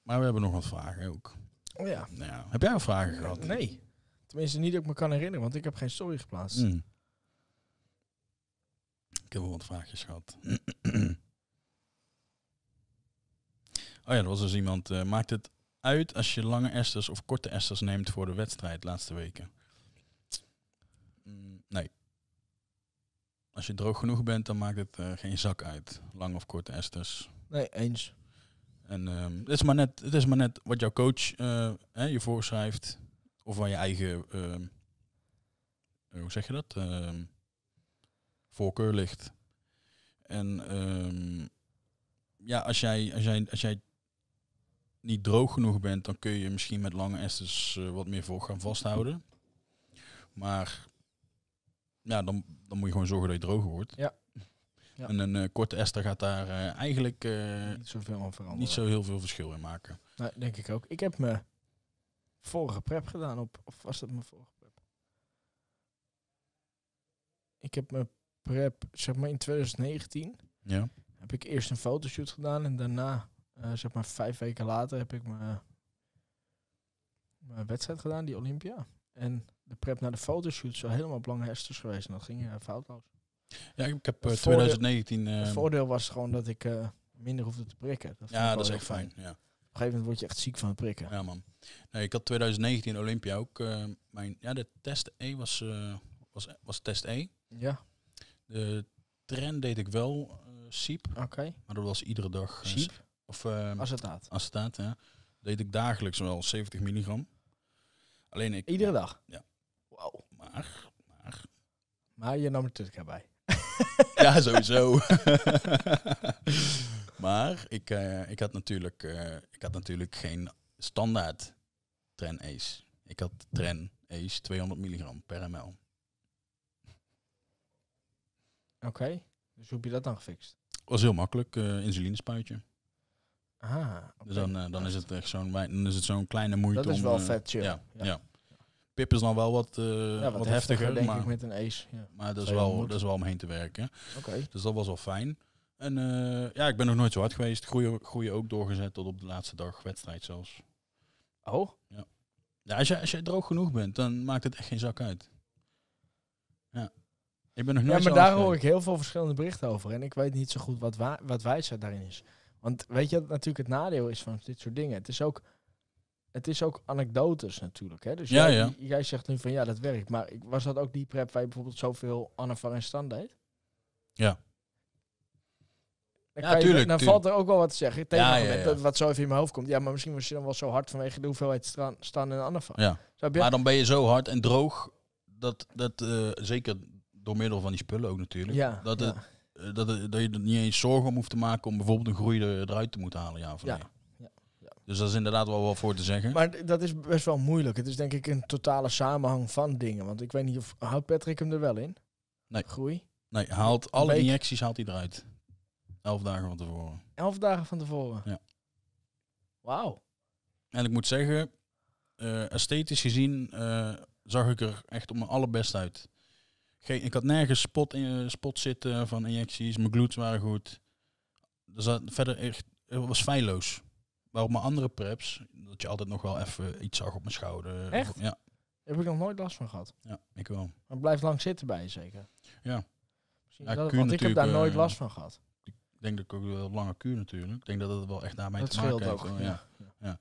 Maar we hebben nog wat vragen ook. Oh ja. Nou ja. Heb jij een vragen gehad? Nee. Tenminste, niet dat ik me kan herinneren, want ik heb geen story geplaatst. Hmm. Ik heb wel wat vraagjes gehad. Oh ja, er was dus iemand. Eh, maakt het uit als je lange esters of korte esters neemt voor de wedstrijd laatste weken? Mm, nee. Als je droog genoeg bent, dan maakt het eh, geen zak uit. Lang of korte esters. Nee, eens. En um, het, is maar net, het is maar net wat jouw coach uh, hè, je voorschrijft. Of van je eigen, ehm, hoe zeg je dat? Ehm, voorkeur ligt. En ja, als jij, als, jij, als jij niet droog genoeg bent, dan kun je misschien met lange esters eh, wat meer vocht gaan vasthouden. Maar ja, dan, dan moet je gewoon zorgen dat je droog wordt. Ja. En een eh, korte ester gaat daar eh, eigenlijk niet, zoveel aan veranderen. niet zo heel veel verschil in maken. denk ik ook. Ik heb me vorige prep gedaan op, of was dat mijn vorige prep? Ik heb mijn prep, zeg maar in 2019, ja. heb ik eerst een fotoshoot gedaan en daarna eh, zeg maar vijf weken later heb ik mijn, wedstrijd gedaan, die Olympia. En de prep naar de fotoshoot zou helemaal hersters geweest. En dat ging eh, foutloos. Ja, ik heb 2019... Eh, het ehm, voordeel was gewoon dat ik minder hoefde te prikken. Dat ja, dat is echt fijn. Ja. Op een gegeven moment word je echt ziek van het prikken. Ja, man. Nee, ik had 2019 Olympia ook. mijn, ja, de test E was, was, was test E. Ja. De trend deed ik wel uh, siep. Oké. Maar dat was iedere dag. Siep? Of, uh, acetaat. Acetaat, ja. Deed ik dagelijks wel 70 milligram. Alleen ik. Iedere dag? Ja. Wauw. Maar, maar. Maar je nam het natuurlijk erbij. ja, sowieso. maar ik, eh, ik, had natuurlijk, eh, ik had natuurlijk geen standaard Tren Ace. Ik had Tren Ace 200 milligram per ml. Oké, dus hoe heb je dat dan gefixt? was heel makkelijk, eh, insulinespuitje. Ah, dus dan, eh, dan, is het echt zo'n, is het zo'n kleine moeite. Dat is wel eh, vet, chill. Ja, ja. Pip is dan wel wat, eh, wat, heftiger, denk maar, ik, met een ace. Maar dat is, wel, dat is wel om heen te werken. Oké. Dus dat was wel fijn. En ja, ik ben nog nooit zo hard geweest. Goeie groeien ook doorgezet tot op de laatste dag wedstrijd zelfs. Oh? Ja. als, jij, droog genoeg bent, dan maakt het echt geen zak uit. Ja. Ik ben nog nooit ja, maar daar hoor ik heel veel verschillende berichten over. En ik weet niet zo goed wat, wa wat wijsheid daarin is. Want weet je wat natuurlijk het nadeel is van dit soort dingen? Het is ook, het is ook anekdotes natuurlijk. Hè? Dus ja, jij, ja. jij zegt nu van ja, dat werkt. Maar was dat ook die prep waar je bijvoorbeeld zoveel Anne van en stand deed? Ja. Dan, dan valt er ook wel wat te zeggen. Tegen wat zo even in mijn hoofd komt. Ja, maar misschien was je dan wel zo hard vanwege de hoeveelheid staan, staan en Anne van. Ja. Maar dan ben je zo hard en droog. Dat, dat eh, zeker door middel van die spullen ook natuurlijk. dat het eh, dat, eh, dat je er niet eens zorgen om hoeft te maken om bijvoorbeeld een groei eruit te moeten halen, ja Ja. Dus dat is inderdaad wel wat voor te zeggen. Maar dat is best wel moeilijk. Het is denk ik een totale samenhang van dingen. Want ik weet niet of houdt Patrick hem er wel in? Nee. Groei? Nee, haalt alle injecties haalt hij eruit. Elf dagen van tevoren. Elf dagen van tevoren? Ja. Wauw. En ik moet zeggen, eh, esthetisch gezien zag ik er echt op mijn allerbest uit ik had nergens spot, in, eh, spot zitten van injecties. Mijn glutes waren goed. Dus zat verder echt, het was feilloos. Maar op mijn andere preps, dat je altijd nog wel even iets zag op mijn schouder. ja. Heb ik nog nooit last van gehad. Ja, ik wel. Maar blijft lang zitten bij je zeker? Ja. dat, want ik heb daar nooit eh, last van gehad. Ik denk dat ik ook wel lange kuur natuurlijk. Ik denk dat het wel echt daarmee te maken heeft. ja. Ja. ja.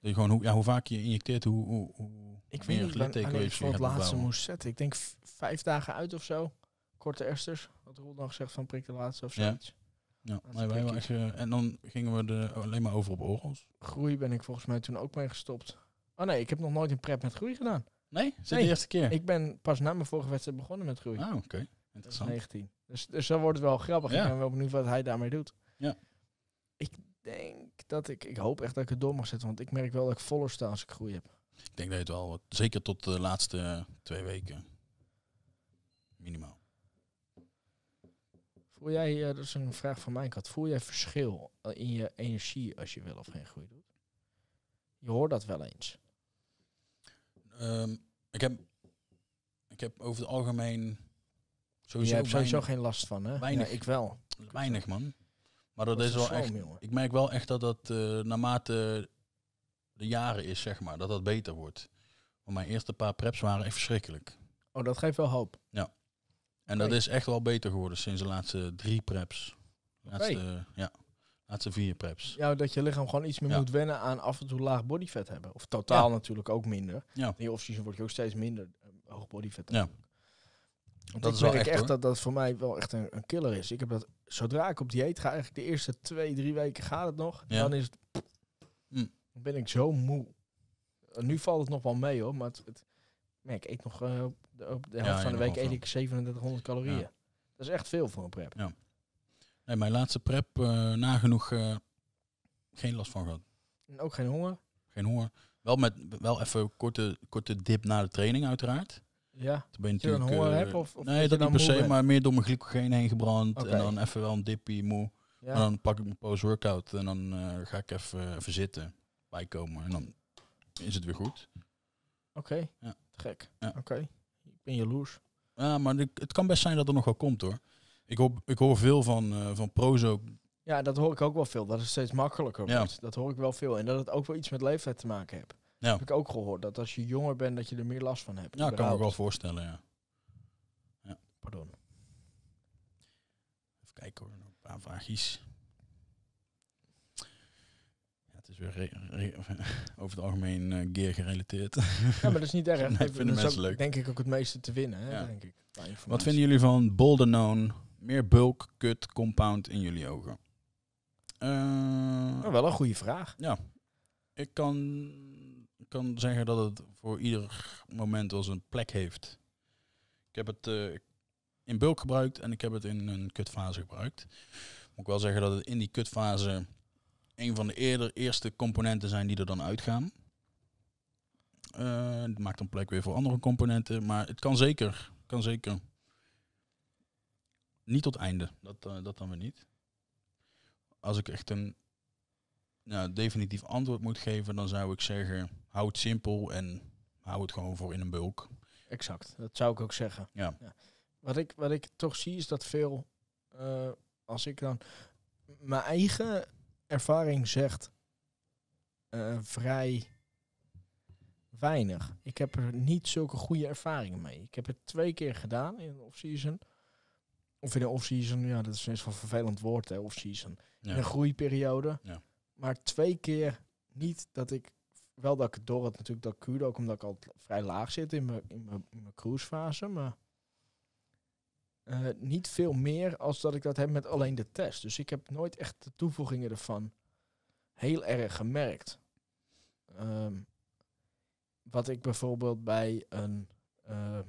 Dat gewoon hoe, ja, hoe vaak je injecteert, hoe, hoe ik weet niet wat ik het laatste moest zetten. Ik denk vijf dagen uit of zo. Korte esters. Wat Roel dan gezegd van prik de laatste of zoiets. Ja, wij waren eh, en dan gingen we er alleen maar over op orgels. Groei ben ik volgens mij toen ook mee gestopt. Oh nee, ik heb nog nooit een prep met groei gedaan. Nee? Is de eerste keer? Ik ben pas na mijn vorige wedstrijd begonnen met groei. Ah, oké. Okay. Interessant. 19. Dus, dus wordt het wel grappig. Ja. Ik ben wel benieuwd wat hij daarmee doet. Ja. Ik denk dat ik... Ik hoop echt dat ik het door mag zetten. Want ik merk wel dat ik voller sta als ik groei heb. Ik denk dat je het wel, zeker tot de laatste twee weken. Minimaal. Voel jij, eh, dat is een vraag van mijn kant, voel jij verschil eh, in je energie als je wel of geen groei doet? Je hoort dat wel eens. Ehm, ik, heb, ik heb over het algemeen sowieso, hebt sowieso geen last van, hè? Weinig. ik wel. Weinig, man. Maar dat, is wel echt... Ik merk wel echt dat dat eh, naarmate de jaren is, zeg maar, dat dat beter wordt. Want mijn eerste paar preps waren echt verschrikkelijk. Oh, dat geeft wel hoop. Ja. En dat is echt wel beter geworden sinds de laatste drie preps. Laatste, ja, laatste vier preps. Ja, dat je lichaam gewoon iets meer moet wennen aan af en toe laag bodyfat hebben. Of totaal natuurlijk ook minder. Ja. In je off word je ook steeds minder eh, hoog bodyfat. Ja. Want dat ik is merk echt, echt dat dat voor mij wel echt een, killer is. Ik heb dat, zodra ik op dieet ga, eigenlijk de eerste twee, drie weken gaat het nog. Ja. Dan is het ben ik zo moe. Uh, nu valt het nog wel mee hoor, maar het, ik eet nog eh, de, op de helft van de week eet ik 3700 calorieën. Dat is echt veel voor een prep. Ja. Nee, mijn laatste prep eh, nagenoeg eh, geen last van gehad. En ook geen honger? Geen honger. Wel met wel even korte, korte dip na de training uiteraard. Ja. Toen ben je een natuurlijk, honger hebt, of, of, nee, dat niet per se, maar meer door mijn glycogeen heen gebrand en dan even wel een dippie moe. Ja. En dan pak ik mijn post-workout en dan ga ik even, even zitten bij komen. En dan is het weer goed. Oké, okay. ja. gek. Ja. Oké, ik ben jaloers. Ja, maar het kan best zijn dat er nog wel komt hoor. Ik hoor, ik hoor veel van, uh, van pro's ook. Ja, dat hoor ik ook wel veel. Dat is steeds makkelijker ja. Dat hoor ik wel veel. En dat het ook wel iets met leeftijd te maken heeft. Ja. heb ik ook gehoord. Dat als je jonger bent, dat je er meer last van hebt. Ja, kan me wel voorstellen, ja. ja. Pardon. Even kijken hoor, een paar vraagjes. over het algemeen uh, gear gerelateerd. Ja, maar dat is niet erg. nee, ik vind leuk. denk ik ook het meeste te winnen. denk ik, Wat vinden jullie van boldenone, meer bulk, cut, compound in jullie ogen? Eh, oh, wel een goede vraag. Ja, ik kan, kan zeggen dat het voor ieder moment wel zijn plek heeft. Ik heb het eh, in bulk gebruikt en ik heb het in een kutfase gebruikt. Moet wel zeggen dat het in die kutfase een van de eerder, eerste componenten zijn die er dan uitgaan. Uh, maakt dan plek weer voor andere componenten. Maar het kan zeker. Kan zeker. Niet tot einde. Dat, uh, dat dan weer niet. Als ik echt een nou, definitief antwoord moet geven, dan zou ik zeggen: hou het simpel en hou het gewoon voor in een bulk. Exact. Dat zou ik ook zeggen. Ja. Wat, ik, wat ik toch zie is dat veel. Eh, als ik dan mijn eigen ervaring zegt eh, vrij weinig. Ik heb er niet zulke goede ervaringen mee. Ik heb het twee keer gedaan in de off-season. Of in de off-season, ja, dat is een een vervelend woord, hè, off-season. In een groeiperiode. Ja. Maar twee keer niet dat ik, wel dat ik door het natuurlijk, dat kuurde, ook omdat ik al vrij laag zit in mijn, in mijn, in mijn cruisefase, maar eh, niet veel meer als dat ik dat heb met alleen de test. Dus ik heb nooit echt de toevoegingen ervan heel erg gemerkt. Ehm, wat ik bijvoorbeeld bij een uh, eh,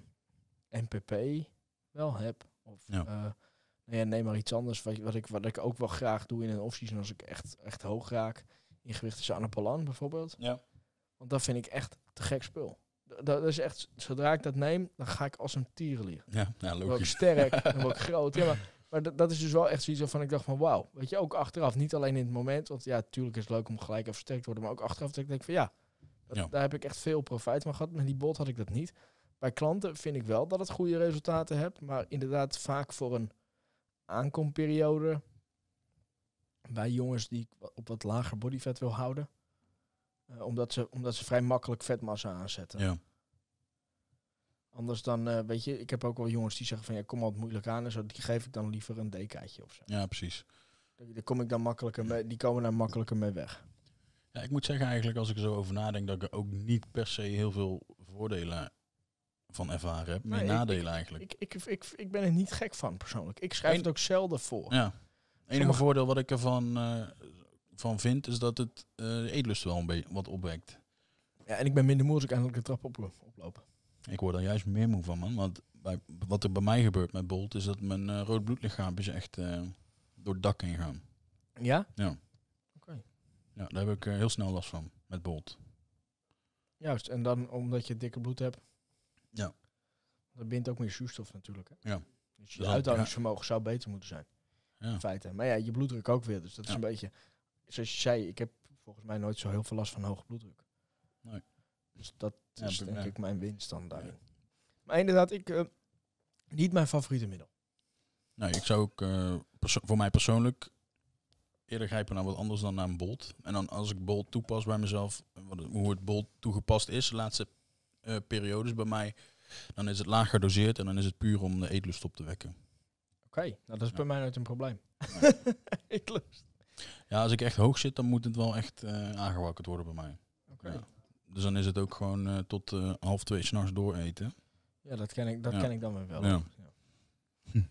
MPP wel heb. Of eh, nou ja, neem maar iets anders. Wat, wat, ik, wat ik ook wel graag doe in een off-season als ik echt, echt hoog raak. In gewicht is Annapolan bijvoorbeeld. Ja. Want dat vind ik echt te gek spul. Dat is echt, zodra ik dat neem, dan ga ik als een tieren liggen. Ja, nou, sterk, dan groot. Ja, maar, maar dat is dus wel echt zoiets waarvan ik dacht van wauw. Weet je, ook achteraf, niet alleen in het moment. Want ja, natuurlijk is het leuk om gelijk even versterkt te worden. Maar ook achteraf dat ik denk van ja, daar heb ik echt veel profijt van gehad. Met die bot had ik dat niet. Bij klanten vind ik wel dat het goede resultaten hebt. Maar inderdaad vaak voor een aankomperiode. Bij jongens die ik op wat lager bodyfat wil houden. Eh, omdat, ze, omdat ze vrij makkelijk vetmassa aanzetten. Ja. Anders dan, eh, weet je, ik heb ook wel jongens die zeggen van ja, kom altijd moeilijk aan en zo. Die geef ik dan liever een DK'tje of zo. Ja, precies. Daar, kom ik dan makkelijker mee, die komen daar makkelijker mee weg. Ja, ik moet zeggen eigenlijk, als ik er zo over nadenk, dat ik er ook niet per se heel veel voordelen van ervaren heb. Meer nee, nadelen ik, eigenlijk. Ik, ik, ik, ik, ben er niet gek van persoonlijk. Ik schrijf het ook zelden voor. Ja. Het enige voordeel wat ik ervan uh, van vind, is dat het eh, de eetlust wel een beetje wat opwekt. Ja, en ik ben minder moe als ik eindelijk de trap op, eh, oploop. Ik word dan juist meer moe van, man. Want bij, wat er bij mij gebeurt met Bolt, is dat mijn uh, rood bloedlichaampjes echt door het dak heen gaan. Ja? Ja. Oké. Ja, daar heb ik heel snel last van, met Bolt. Juist, en dan omdat je dikke bloed hebt. Ja. Dat bindt ook meer zuurstof natuurlijk. Hè? Ja. Dus je dus uithoudingsvermogen zou beter moeten zijn. Ja. In feite. Maar ja, je bloeddruk ook weer. Dus dat is een beetje zoals je ik heb volgens mij nooit zo heel veel last van hoge bloeddruk. Nee. Dus dat is denk ik mijn winst dan daarin. Maar inderdaad, ik, eh, niet mijn favoriete middel. Nou, ik zou ook eh, voor mij persoonlijk eerder grijpen naar wat anders dan naar een bolt. En dan als ik bol toepas bij mezelf, hoe het bol toegepast is de laatste eh, periodes bij mij, dan is het laag gedoseerd en dan is het puur om de eetlust op te wekken. Oké, nou dat is bij mij nooit een probleem. Nee. Ja, als ik echt hoog zit, dan moet het wel echt uh, aangewakkerd worden bij mij. Dus dan is het ook gewoon eh, tot eh, half twee s'nachts door eten. Ja, dat ken ik, dat ken ik dan weer wel. Ja. ja.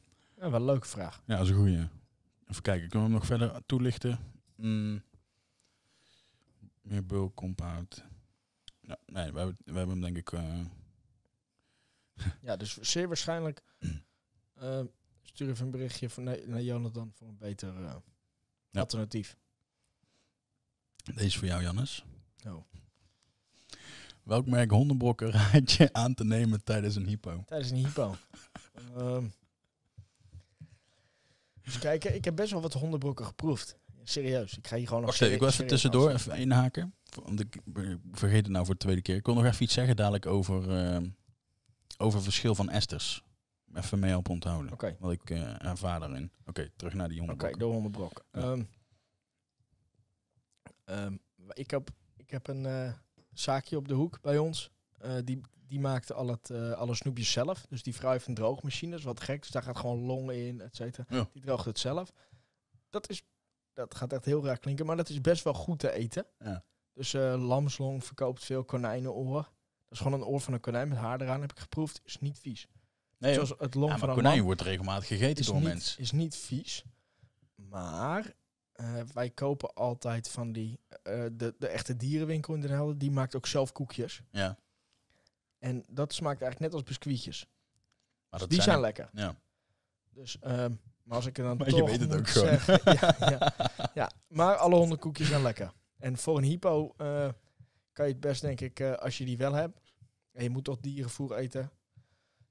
wel een leuke vraag. Ja, dat is een goeie. Even kijken, kunnen we hem nog verder toelichten? Mm. Meer bulk, compound. Ja, nee, we hebben, we hebben hem denk ik... ja, dus zeer waarschijnlijk... stuur even een berichtje voor, naar, naar Jonathan voor een beter alternatief. Deze voor jou, Jannes. Oh. Welk merk hondenbrokken raad je aan te nemen tijdens een hypo? Tijdens een hypo. um, dus kijk, ik heb best wel wat hondenbrokken geproefd. Serieus, ik ga hier gewoon nog... Oké, ik was even tussendoor, als... even inhaken. Want ik vergeet het nou voor de tweede keer. Ik kon nog even iets zeggen dadelijk over, uh, over verschil van esters even mee op onthouden. Oké. Want ik uh, ervaar daarin. Oké, terug naar die jongen. Oké, door de Brok. Ehm, ehm, ik, heb, ik heb een eh, zaakje op de hoek bij ons. Eh, die, die maakte al het, alle snoepjes zelf. Dus die vrouw heeft een droogmachine. is wat gek. Dus daar gaat gewoon long in, et cetera. Die droogt het zelf. Dat, is, dat gaat echt heel raar klinken, maar dat is best wel goed te eten. Ja. Dus lamslong verkoopt veel konijnenoor. Dat is gewoon een oor van een konijn met haar eraan, heb ik geproefd. Is niet vies. Nee, Zoals het long ja, maar konijn wordt regelmatig gegeten door mensen. Is niet vies, maar eh, wij kopen altijd van die eh, de, de echte dierenwinkel in Den Helder. Die maakt ook zelf koekjes. Ja. En dat smaakt eigenlijk net als biscuitjes. Maar dat die zijn, lekker. Ja. Dus, ehm, maar als ik er dan maar je weet het ook gewoon. ja, ja, ja, maar alle honderd koekjes zijn lekker. En voor een hypo eh, kan je het best, denk ik, als je die wel hebt. En je moet toch dierenvoer eten.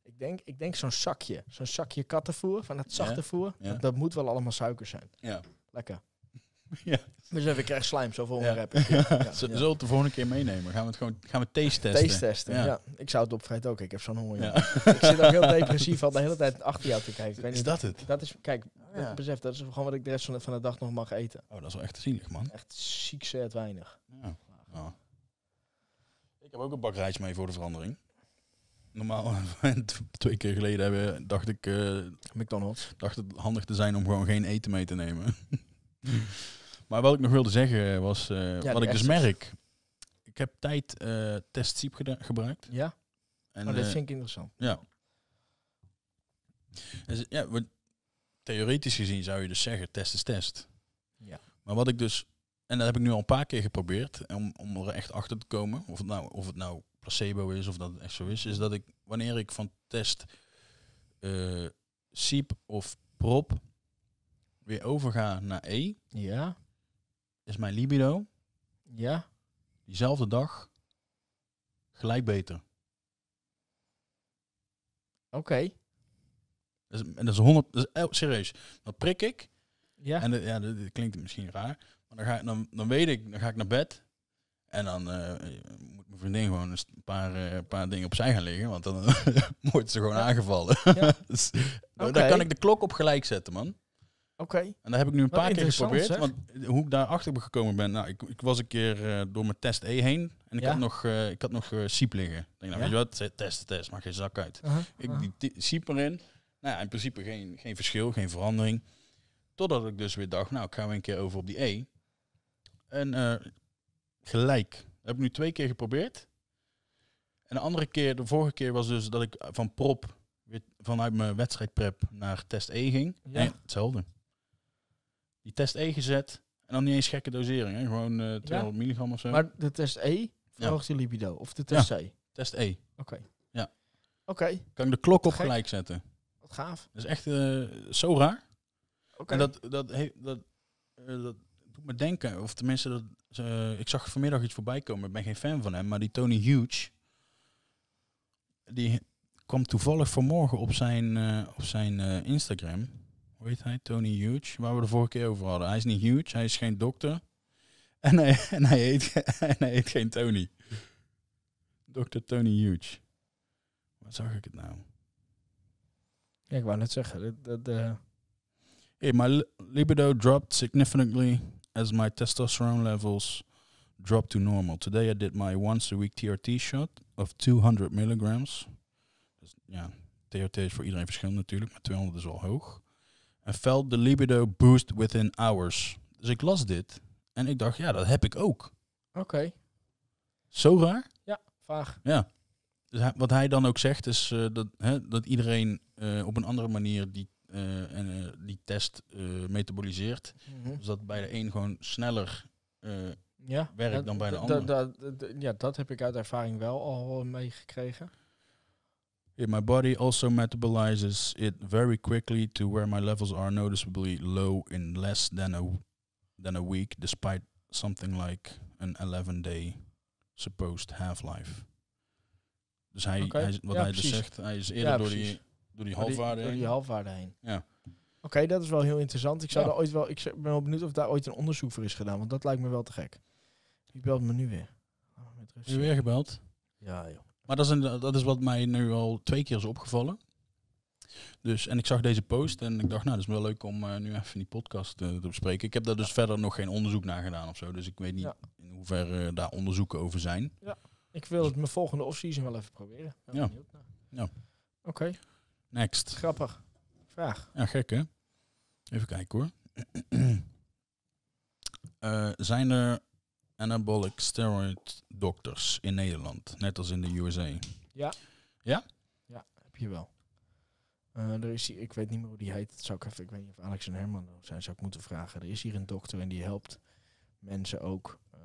Ik denk, ik denk zo'n zakje. Zo'n zakje kattenvoer, van het zachte voer. Dat, moet wel allemaal suiker zijn. Ja. Lekker. Ja. Dus even, ik krijg slijm zo voor ja. rap. Zullen we het de volgende keer meenemen? Gaan we het gewoon gaan we taste testen? Taste testen, ja. Ik zou het vrijdag ook. Ik heb zo'n honger. ik zit ook heel depressief al de hele tijd achter jou te kijken. is dat het? Dat is, kijk, oh, besef, dat is gewoon wat ik de rest van de, dag nog mag eten. Oh, dat is wel echt zielig, man. Echt ziek zet weinig. Ja. Oh. Ik heb ook een bak mee voor de verandering normaal twee keer geleden hebben, dacht ik, eh, McDonald's. dacht het handig te zijn om gewoon geen eten mee te nemen. maar wat ik nog wilde zeggen was, eh, wat ik dus merk. Ik heb tijd uh, eh, testsiep gebruikt. Ja? En, oh, dat vind ik interessant. Ja. Dus, ja we, theoretisch gezien zou je dus zeggen, test is test. Ja. Maar wat ik dus, en dat heb ik nu al een paar keer geprobeerd, om, om er echt achter te komen, of het nou, of het nou placebo is of dat het echt zo is, is dat ik wanneer ik van test uh, siep of prop weer overga naar E, ja. is mijn libido ja. diezelfde dag gelijk beter. Oké. En dat is 100, serieus. Dan prik ik. Ja. En de, ja, dat, klinkt misschien raar. Maar dan, ga, ik, dan, dan weet ik, dan ga ik naar bed. En dan eh, moet mijn vriendin gewoon een paar, eh, paar dingen opzij gaan liggen, want dan wordt ze gewoon aangevallen. Ja. Dus, daar kan ik de klok op gelijk zetten, man. Oké. En dat heb ik nu een paar keer geprobeerd. Want hoe ik daar achter gekomen ben, nou, ik, ik was een keer eh, door mijn test E heen. En ik had nog, uh, ik had nog siep liggen. Ik denk, nou, weet je wat, test, test, maak geen zak uit. Uh-huh. Ik uh-huh. die siep erin. Nou in principe geen, geen verschil, geen verandering. Totdat ik dus weer dacht, nou, ik ga weer een keer over op die E. En gelijk. Dat heb ik nu twee keer geprobeerd. En de andere keer, de vorige keer was dus dat ik van prop weer vanuit mijn wedstrijdprep naar test E ging. Ja. hetzelfde. Die test E gezet. En dan niet eens gekke dosering. Hè? Gewoon uh, eh, 200 milligram of zo. Maar de test E verhoogt je libido. Of de test C? Test E. Oké. Ja. Oké. Kan ik de klok op gelijk zetten. Wat gaaf. Dat is echt eh, zo raar. Oké. En dat, dat, heeft... dat, eh, dat doet me denken, of tenminste, dat, eh, ik zag vanmiddag iets voorbij komen. Ik ben geen fan van hem, maar die Tony Huge die kwam toevallig vanmorgen op zijn, eh, op zijn eh, Instagram. Hoe heet hij? Tony Huge waar we de vorige keer over hadden. Hij is niet Huge, hij is geen dokter. En hij, en hij, heet, en hij heet geen Tony. Dokter Tony Huge. Waar zag ik het nou? Ja, ik wou net zeggen. Dat, hey, my libido dropped significantly as my testosterone levels drop to normal. Today I did my once a week TRT shot of 200 milligrams. Dus ja, TRT is voor iedereen verschillend natuurlijk, maar 200 is wel hoog. En felt the libido boost within hours. Dus ik las dit en ik dacht, ja, dat heb ik ook. Oké. Zo raar? Ja, vaag. Ja. Dus wat hij dan ook zegt is eh, dat, hè, dat iedereen eh, op een andere manier die eh, en eh, die test eh, metaboliseert. Mhm. Dus dat bij de een gewoon sneller ja, werkt dan bij de ander. Ja, dat heb ik uit ervaring wel al meegekregen. Yeah, my body also metabolizes it very quickly to where my levels are noticeably low in less than a, than a week, despite something like an 11-day supposed half-life. Dus hij, hij wat hij dus zegt, hij is eerder door die door die halfwaarde heen. Ja. Oké, dat is wel heel interessant. Ik, zou er ooit wel, ik ben wel benieuwd of daar ooit een onderzoek voor is gedaan, want dat lijkt me wel te gek. Die belt me nu weer. Oh, weer gebeld? Ja, joh. Maar dat is, een, dat is wat mij nu al twee keer is opgevallen. Dus, en ik zag deze post en ik dacht, nou, dat is wel leuk om eh, nu even die podcast eh, te bespreken. Ik heb daar dus verder nog geen onderzoek naar gedaan of zo. Dus ik weet niet in hoeverre daar onderzoeken over zijn. Ja, ik wil het mijn volgende off-season wel even proberen. Ben ja. ja. Oké. Next. Grappig. Vraag. Ja, gek hè? Even kijken hoor. Eh, zijn er anabolic steroid dokters in Nederland, net als in de USA? Ja. Ja? Ja, heb je wel. Eh, er is hier, ik weet niet meer hoe die heet. zou ik, even, ik weet niet of Alex en Herman zijn, zou ik moeten vragen. Er is hier een dokter en die helpt mensen ook eh,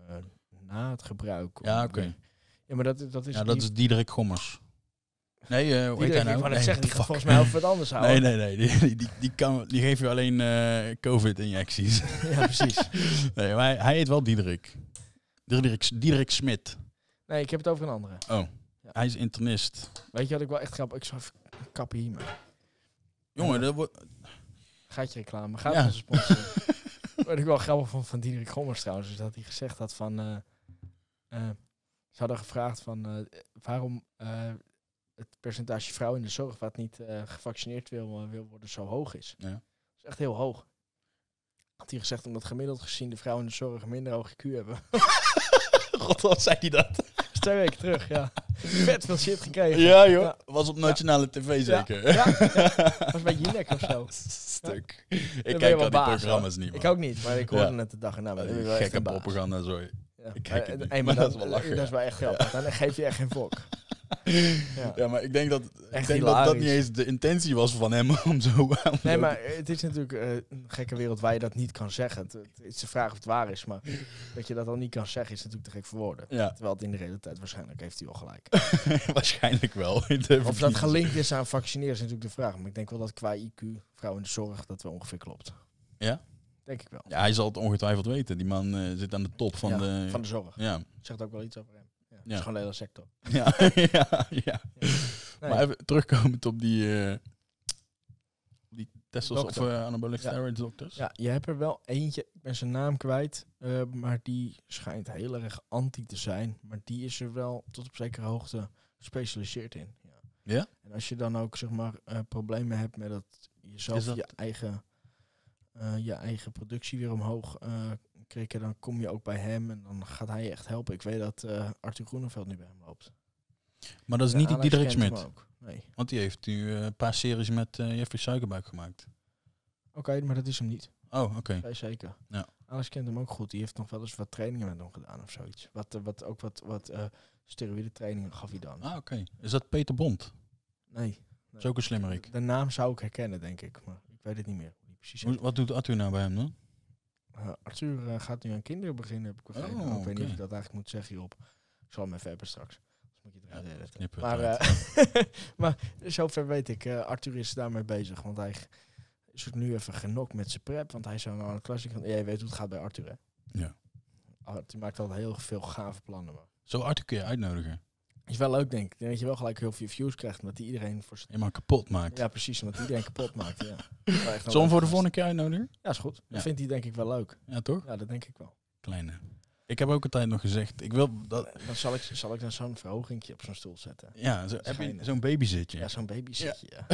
na het gebruik. Ja, oké. Ja, maar dat, dat is. Ja, dat is Diederik Gommers. Nee, uh, hoe heet nou? Van, nee, zegt, die volgens mij over het anders houden. Nee, nee, nee. Die, die, die, kan, die geeft je alleen uh, COVID-injecties. ja, precies. nee, maar hij, heet wel Diederik. Diederik, Diederik Smit. Nee, ik heb het over een andere. Oh, hij is internist. Weet je wat ik wel echt grappig... Ik zou kappen hier, Jongen, dat wordt... Gaat je reclame, gaat ja. onze sponsor. wat ik wel grappig vond van Diederik Gommers trouwens, is dat hij gezegd had van... Uh, ze hadden gevraagd van waarom het percentage vrouwen in de zorg wat niet eh, gevaccineerd wil, eh, wil worden zo hoog is. Ja. Dat is echt heel hoog. Had hij gezegd omdat gemiddeld gezien de vrouwen in de zorg minder hoog Q hebben. God, wat zei hij dat? Twee weken terug, ja. Vet veel shit gekregen. Ja joh, was op nationale tv zeker. Ja, was bij Jinek of zo. Stuk. Ik kijk al die programma's niet meer. Ik ook niet, maar ik hoorde net de dag erna. Nou, gekke propaganda, sorry. Ik kijk het eh, niet, dat, is wel lachen. Dat is wel echt grappig. Dan geef je echt geen volk. ja. maar ik denk, dat, ik denk dat dat niet eens de intentie was van hem om zo... Om nee, maar het is natuurlijk eh, een gekke wereld waar je dat niet kan zeggen. Het, is de vraag of het waar is, maar dat je dat al niet kan zeggen is natuurlijk te gek voor woorden. Terwijl het in de realiteit waarschijnlijk heeft hij wel gelijk. waarschijnlijk wel. Of dat gelinkt is aan vaccineren is natuurlijk de vraag. Maar ik denk wel dat qua IQ, vrouw in de zorg, dat wel ongeveer klopt. Ja? Denk ik wel. Ja, hij zal het ongetwijfeld weten. Die man eh, zit aan de top van de... van de zorg. Ja. Zegt ook wel iets over hem. Het is gewoon een hele sector. Ja, ja, Maar even terugkomend op die, uh, die of uh, anabolic steroid dokters. Ja, je hebt er wel eentje, ik ben zijn naam kwijt, eh, maar die schijnt heel erg anti te zijn. Maar die is er wel tot op zekere hoogte gespecialiseerd in. Ja? ja? En als je dan ook zeg maar problemen hebt met dat jezelf je eigen... je eigen productie weer omhoog krikken, dan kom je ook bij hem en dan gaat hij je echt helpen. Ik weet dat uh, Arthur Groeneveld nu bij hem loopt. Maar dat is niet Alex Diederik Smit. Nee. Want die heeft nu eh, een paar series met uh, Jeffrey Suikerbuik gemaakt. Oké, maar dat is hem niet. Oh, oké. zeker. Ja. Alex kent hem ook goed. Die heeft nog wel eens wat trainingen met hem gedaan of zoiets. Wat, wat ook wat, wat steroïde trainingen gaf hij dan. Ah, oké. Is dat Peter Bond? Nee. nee. is ook een slimmerik. De, naam zou ik herkennen, denk ik. Maar ik weet het niet meer. Precies. wat doet Arthur nou bij hem dan? Eh, Arthur eh, gaat nu aan kinderen beginnen, heb ik begrepen. Oh, ik weet niet of ik dat eigenlijk moet zeggen, hierop. Ik zal hem even hebben straks. Dus moet je ja, Maar, eh, maar zover weet ik. Arthur is daarmee bezig, want hij zoekt nu even genok met zijn prep. Want hij is nou een klassiek van, jij weet hoe het gaat bij Arthur, hè? Ja. Arthur maakt altijd heel veel gave plannen. Zo Arthur kun je uitnodigen? Is wel leuk, denk ik. Dat je wel gelijk heel veel views krijgt, omdat die iedereen voor helemaal kapot maakt. Ja, precies, omdat iedereen kapot maakt. Ja. Echt voor de volgende keer uitnodigen? Ja, is goed. Ja. Dat vindt hij denk ik wel leuk. Ja, toch? Ja, dat denk ik wel. Kleine. Ik heb ook een tijd nog gezegd, ik wil dat... Eh, dan zal ik, zal ik dan zo'n verhogingje op zo'n stoel zetten. Ja, zo, heb je zo'n babyzitje. Ja, zo'n babyzitje, ja.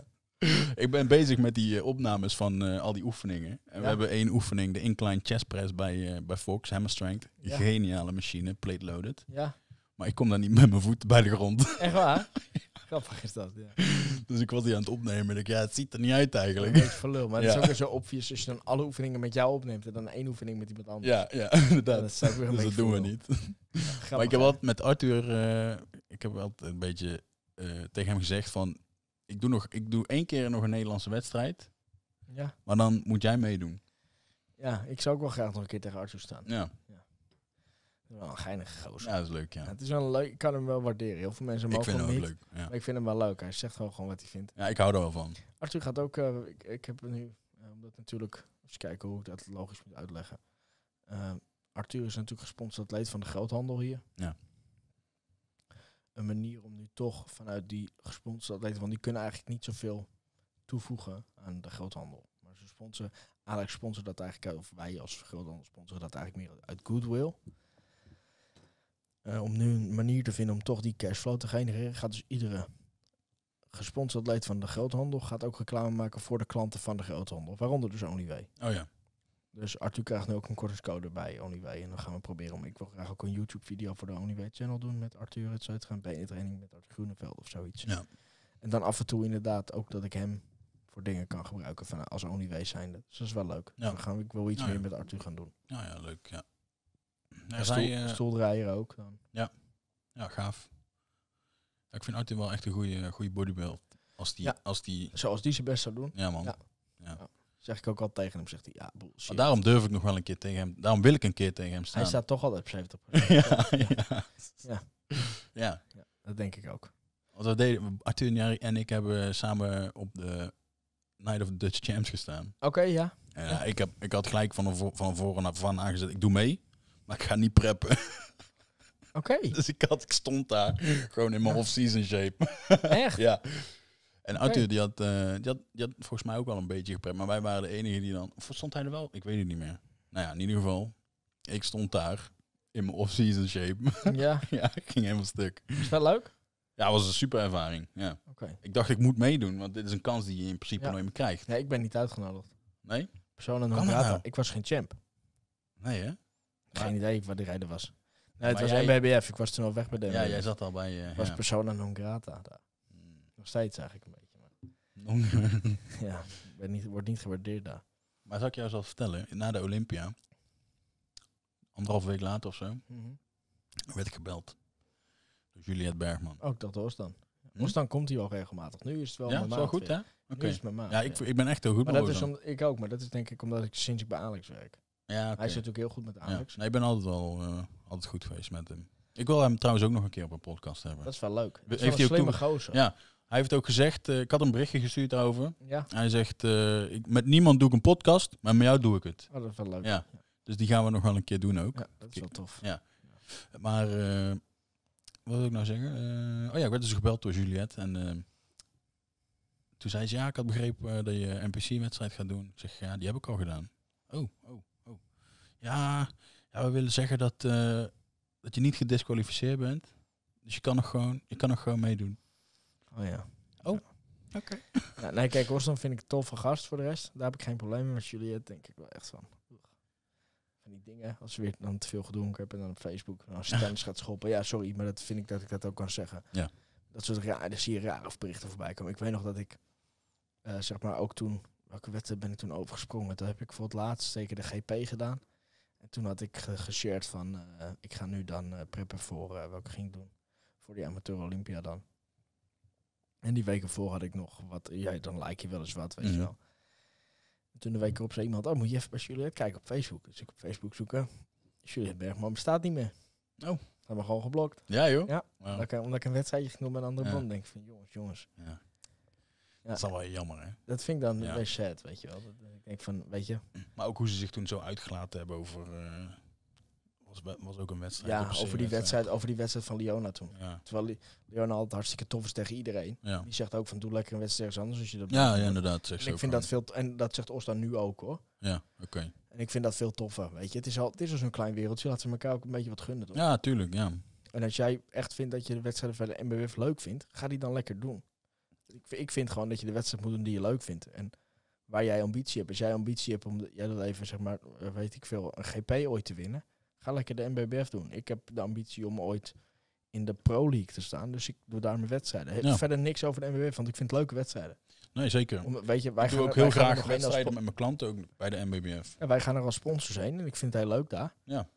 ik ben bezig met die eh, opnames van eh, al die oefeningen. En we hebben één oefening, de incline chest press bij, eh, bij Fox, Hammer Strength. Geniale machine, plate loaded. Ja. Maar ik kom daar niet met mijn voet bij de grond. Echt waar? Grappig is dat, ja. Dus ik was die aan het opnemen en ik ja, het ziet er niet uit eigenlijk. Ja, verlul, maar het is ook weer zo obvious als je dan alle oefeningen met jou opneemt en dan één oefening met iemand anders. Ja, ja inderdaad. dat, dus dat doen we niet. maar ik heb wat met Arthur, ik heb wel een beetje tegen hem gezegd van, ik doe, nog, ik doe één keer nog een Nederlandse wedstrijd. Ja. Maar dan moet jij meedoen. Ja, ik zou ook wel graag nog een keer tegen Arthur staan. Ja. ja. Wel een geinige gozer. Ja, dat is leuk, ja. het is wel leuk, ik kan hem wel waarderen. Heel veel mensen mogen hem niet. Leuk, ja. maar ik vind hem wel leuk. Hij zegt gewoon, gewoon wat hij vindt. Ja, ik hou er wel van. Arthur gaat ook, uh, ik, ik, heb nu, omdat uh, natuurlijk, eens kijken hoe ik dat logisch moet uitleggen. Eh, Arthur is natuurlijk gesponsord lid van de groothandel hier. Ja een manier om nu toch vanuit die gesponsorde atleten, want die kunnen eigenlijk niet zoveel toevoegen aan de groothandel. Maar ze sponsoren, Alex sponsor dat eigenlijk of wij als groothandel sponsoren dat eigenlijk meer uit goodwill. Eh, om nu een manier te vinden om toch die cashflow te genereren, gaat dus iedere gesponsord leed van de groothandel gaat ook reclame maken voor de klanten van de groothandel. Waaronder dus OnlyWay. Oh ja. Dus Arthur krijgt nu ook een kortingscode bij OnlyWay. En dan gaan we proberen om... Ik wil graag ook een YouTube-video voor de OnlyWay channel doen met Arthur, het zou gaan Een training met Arthur Groeneveld of zoiets. Ja. En dan af en toe inderdaad ook dat ik hem voor dingen kan gebruiken van, als OnlyWay zijnde. Dus dat is wel leuk. Dan gaan we, ik wil iets nou meer met Arthur gaan doen. Nou ja, leuk, ja. ja stoel, uh, stoeldraaier ook dan. Ja, ja gaaf. ik vind Arthur wel echt een goede bodybuild. Als die, als die... Zoals die zijn best zou doen. Ja, man. Zeg ik ook al tegen hem, zegt hij, ja, bullshit. Maar daarom durf ik nog wel een keer tegen hem. Daarom wil ik een keer tegen hem staan. Hij staat toch altijd op 70. ja, ja. ja. dat denk ik ook. Want we deden, Arthur en ik hebben samen op de Night of the Dutch Champs gestaan. Oké, ja. ja. Eh, ik, heb, ik had gelijk van, van voren af van aangezet, ik doe mee, maar ik ga niet preppen. Oké. Dus ik, had, ik stond daar gewoon in mijn off-season shape. Echt? ja. En Arthur, die, had, uh, die, had, die had volgens mij ook wel een beetje geprept. Maar wij waren de enige die dan... Of stond hij er wel? Ik weet het niet meer. Nou ja, in ieder geval. Ik stond daar in mijn off-season shape. Ja. ja, ik ging helemaal stuk. Is dat leuk? Ja, was een super ervaring. Ja. Oké. Ik dacht, ik moet meedoen, want dit is een kans die je in principe nooit meer krijgt. Nee, ik ben niet uitgenodigd. Nee? Persoonlijk non nou? Ik was geen champ. Nee, hè? Geen idee wat de rijder was. Nee, het was een MBBF. Ik was toen al weg bij de Ja, jij zat al bij... Uh, was ja. persona non grata daar nog steeds eigenlijk een beetje. Maar... ja, het niet, wordt niet gewaardeerd daar. Maar zou ik jou zelf vertellen, na de Olympia, anderhalf week later of zo, mhm. werd ik gebeld door Juliette Bergman. Ook dat was dan. Hm? moest dan komt hij wel regelmatig. Nu is het wel ja, mijn maat. Ja, goed hè? Oké. Okay. Ja, ja, ik, ik ben echt heel goed maar dat is Ik ook, maar dat is denk ik omdat ik sinds ik bij Alex werk. Ja, Hij zit ook heel goed met Alex. Nee, ik ben altijd wel eh, altijd goed geweest met hem. Ik wil hem trouwens ook nog een keer op een podcast hebben. Dat is wel leuk. Dat is wel een slimme gozer. Ja, hij heeft ook gezegd, eh, ik had een berichtje gestuurd daarover. Ja. Hij zegt, eh, ik, met niemand doe ik een podcast, maar met jou doe ik het. Oh, dat is wel leuk. Ja. Dus die gaan we nog wel een keer doen ook. Ja, dat is wel tof. Ja. Maar, eh, wat wil ik nou zeggen? oh ja, ik werd dus gebeld door Juliette. En toen zei ze, ja, ik had begrepen dat je NPC-wedstrijd gaat doen. Ik zeg, ja, die heb ik al gedaan. Oh, oh, oh. Ja, ja we willen zeggen dat, dat je niet gedisqualificeerd bent. Dus je kan nog gewoon, je kan nog gewoon meedoen. Oh ja. Oh, oké. nee, kijk, Orson vind ik een toffe gast voor de rest. Daar heb ik geen probleem mee. jullie. het denk ik wel echt van. Van die dingen. Als ze weer dan te veel gedronken hebben en dan op Facebook. En als tennis gaat schoppen. Ja, sorry, maar dat vind ik dat ik dat ook kan zeggen. Ja. Dat soort raar, dat zie je raar berichten voorbij komen. Ik weet nog dat ik, eh, zeg maar, ook toen... Welke wedstrijd ben ik toen overgesprongen? toen heb ik voor het laatst zeker de GP gedaan. En toen had ik geshared van, eh, ik ga nu dan eh, preppen voor, uh, welke ging doen? Voor die amateur Olympia dan. En die weken voor had ik nog wat. Ja, dan like je wel eens wat, weet je mhm. wel. toen de week erop zei iemand, oh moet je even bij Juliet kijken op Facebook. Dus ik op Facebook zoeken. berg Bergman bestaat niet meer. Oh. Dat hebben we gewoon geblokt. Ja joh? Ja, wow. omdat, ik, een wedstrijdje ging doen met een andere ja. denk ik van, jongens, jongens. Ja. Dat is wel jammer, hè? Dat vind ik dan ja. best sad, weet je wel. Dat, ik denk van, weet je. Maar ook hoe ze zich toen zo uitgelaten hebben over... Eh, was, was ook een wedstrijd. Ja, over die wedstrijd, over die wedstrijd van Leona toen. Ja. Terwijl Leona altijd hartstikke tof is tegen iedereen. Die zegt ook van doe lekker een wedstrijd als anders als je dat Ja, ja inderdaad. Zegt en ik vind dat veel, en dat zegt Osta nu ook hoor. Ja, oké. En ik vind dat veel toffer, weet je. Het is al, het is al zo'n klein wereldje, laten we elkaar ook een beetje wat gunnen. Toch? Ja, tuurlijk, ja. En als jij echt vindt dat je de wedstrijden van de MBW leuk vindt, ga die dan lekker doen. Ik, ik vind gewoon dat je de wedstrijd moet doen die je leuk vindt. En waar jij ambitie hebt. Als jij ambitie hebt om jij dat even, zeg maar, eh, weet ik veel, een GP ooit te winnen. Ga lekker de MBBF doen. Ik heb de ambitie om ooit in de Pro League te staan. Dus ik doe daar mijn wedstrijden. Verder niks over de NBBF, want ik vind leuke wedstrijden. Nee, zeker. weet je, wij ik gaan, ook heel graag wedstrijden met mijn klanten ook bij de MBBF. Ja, wij gaan er als sponsors heen en ik vind het heel leuk daar. Ja.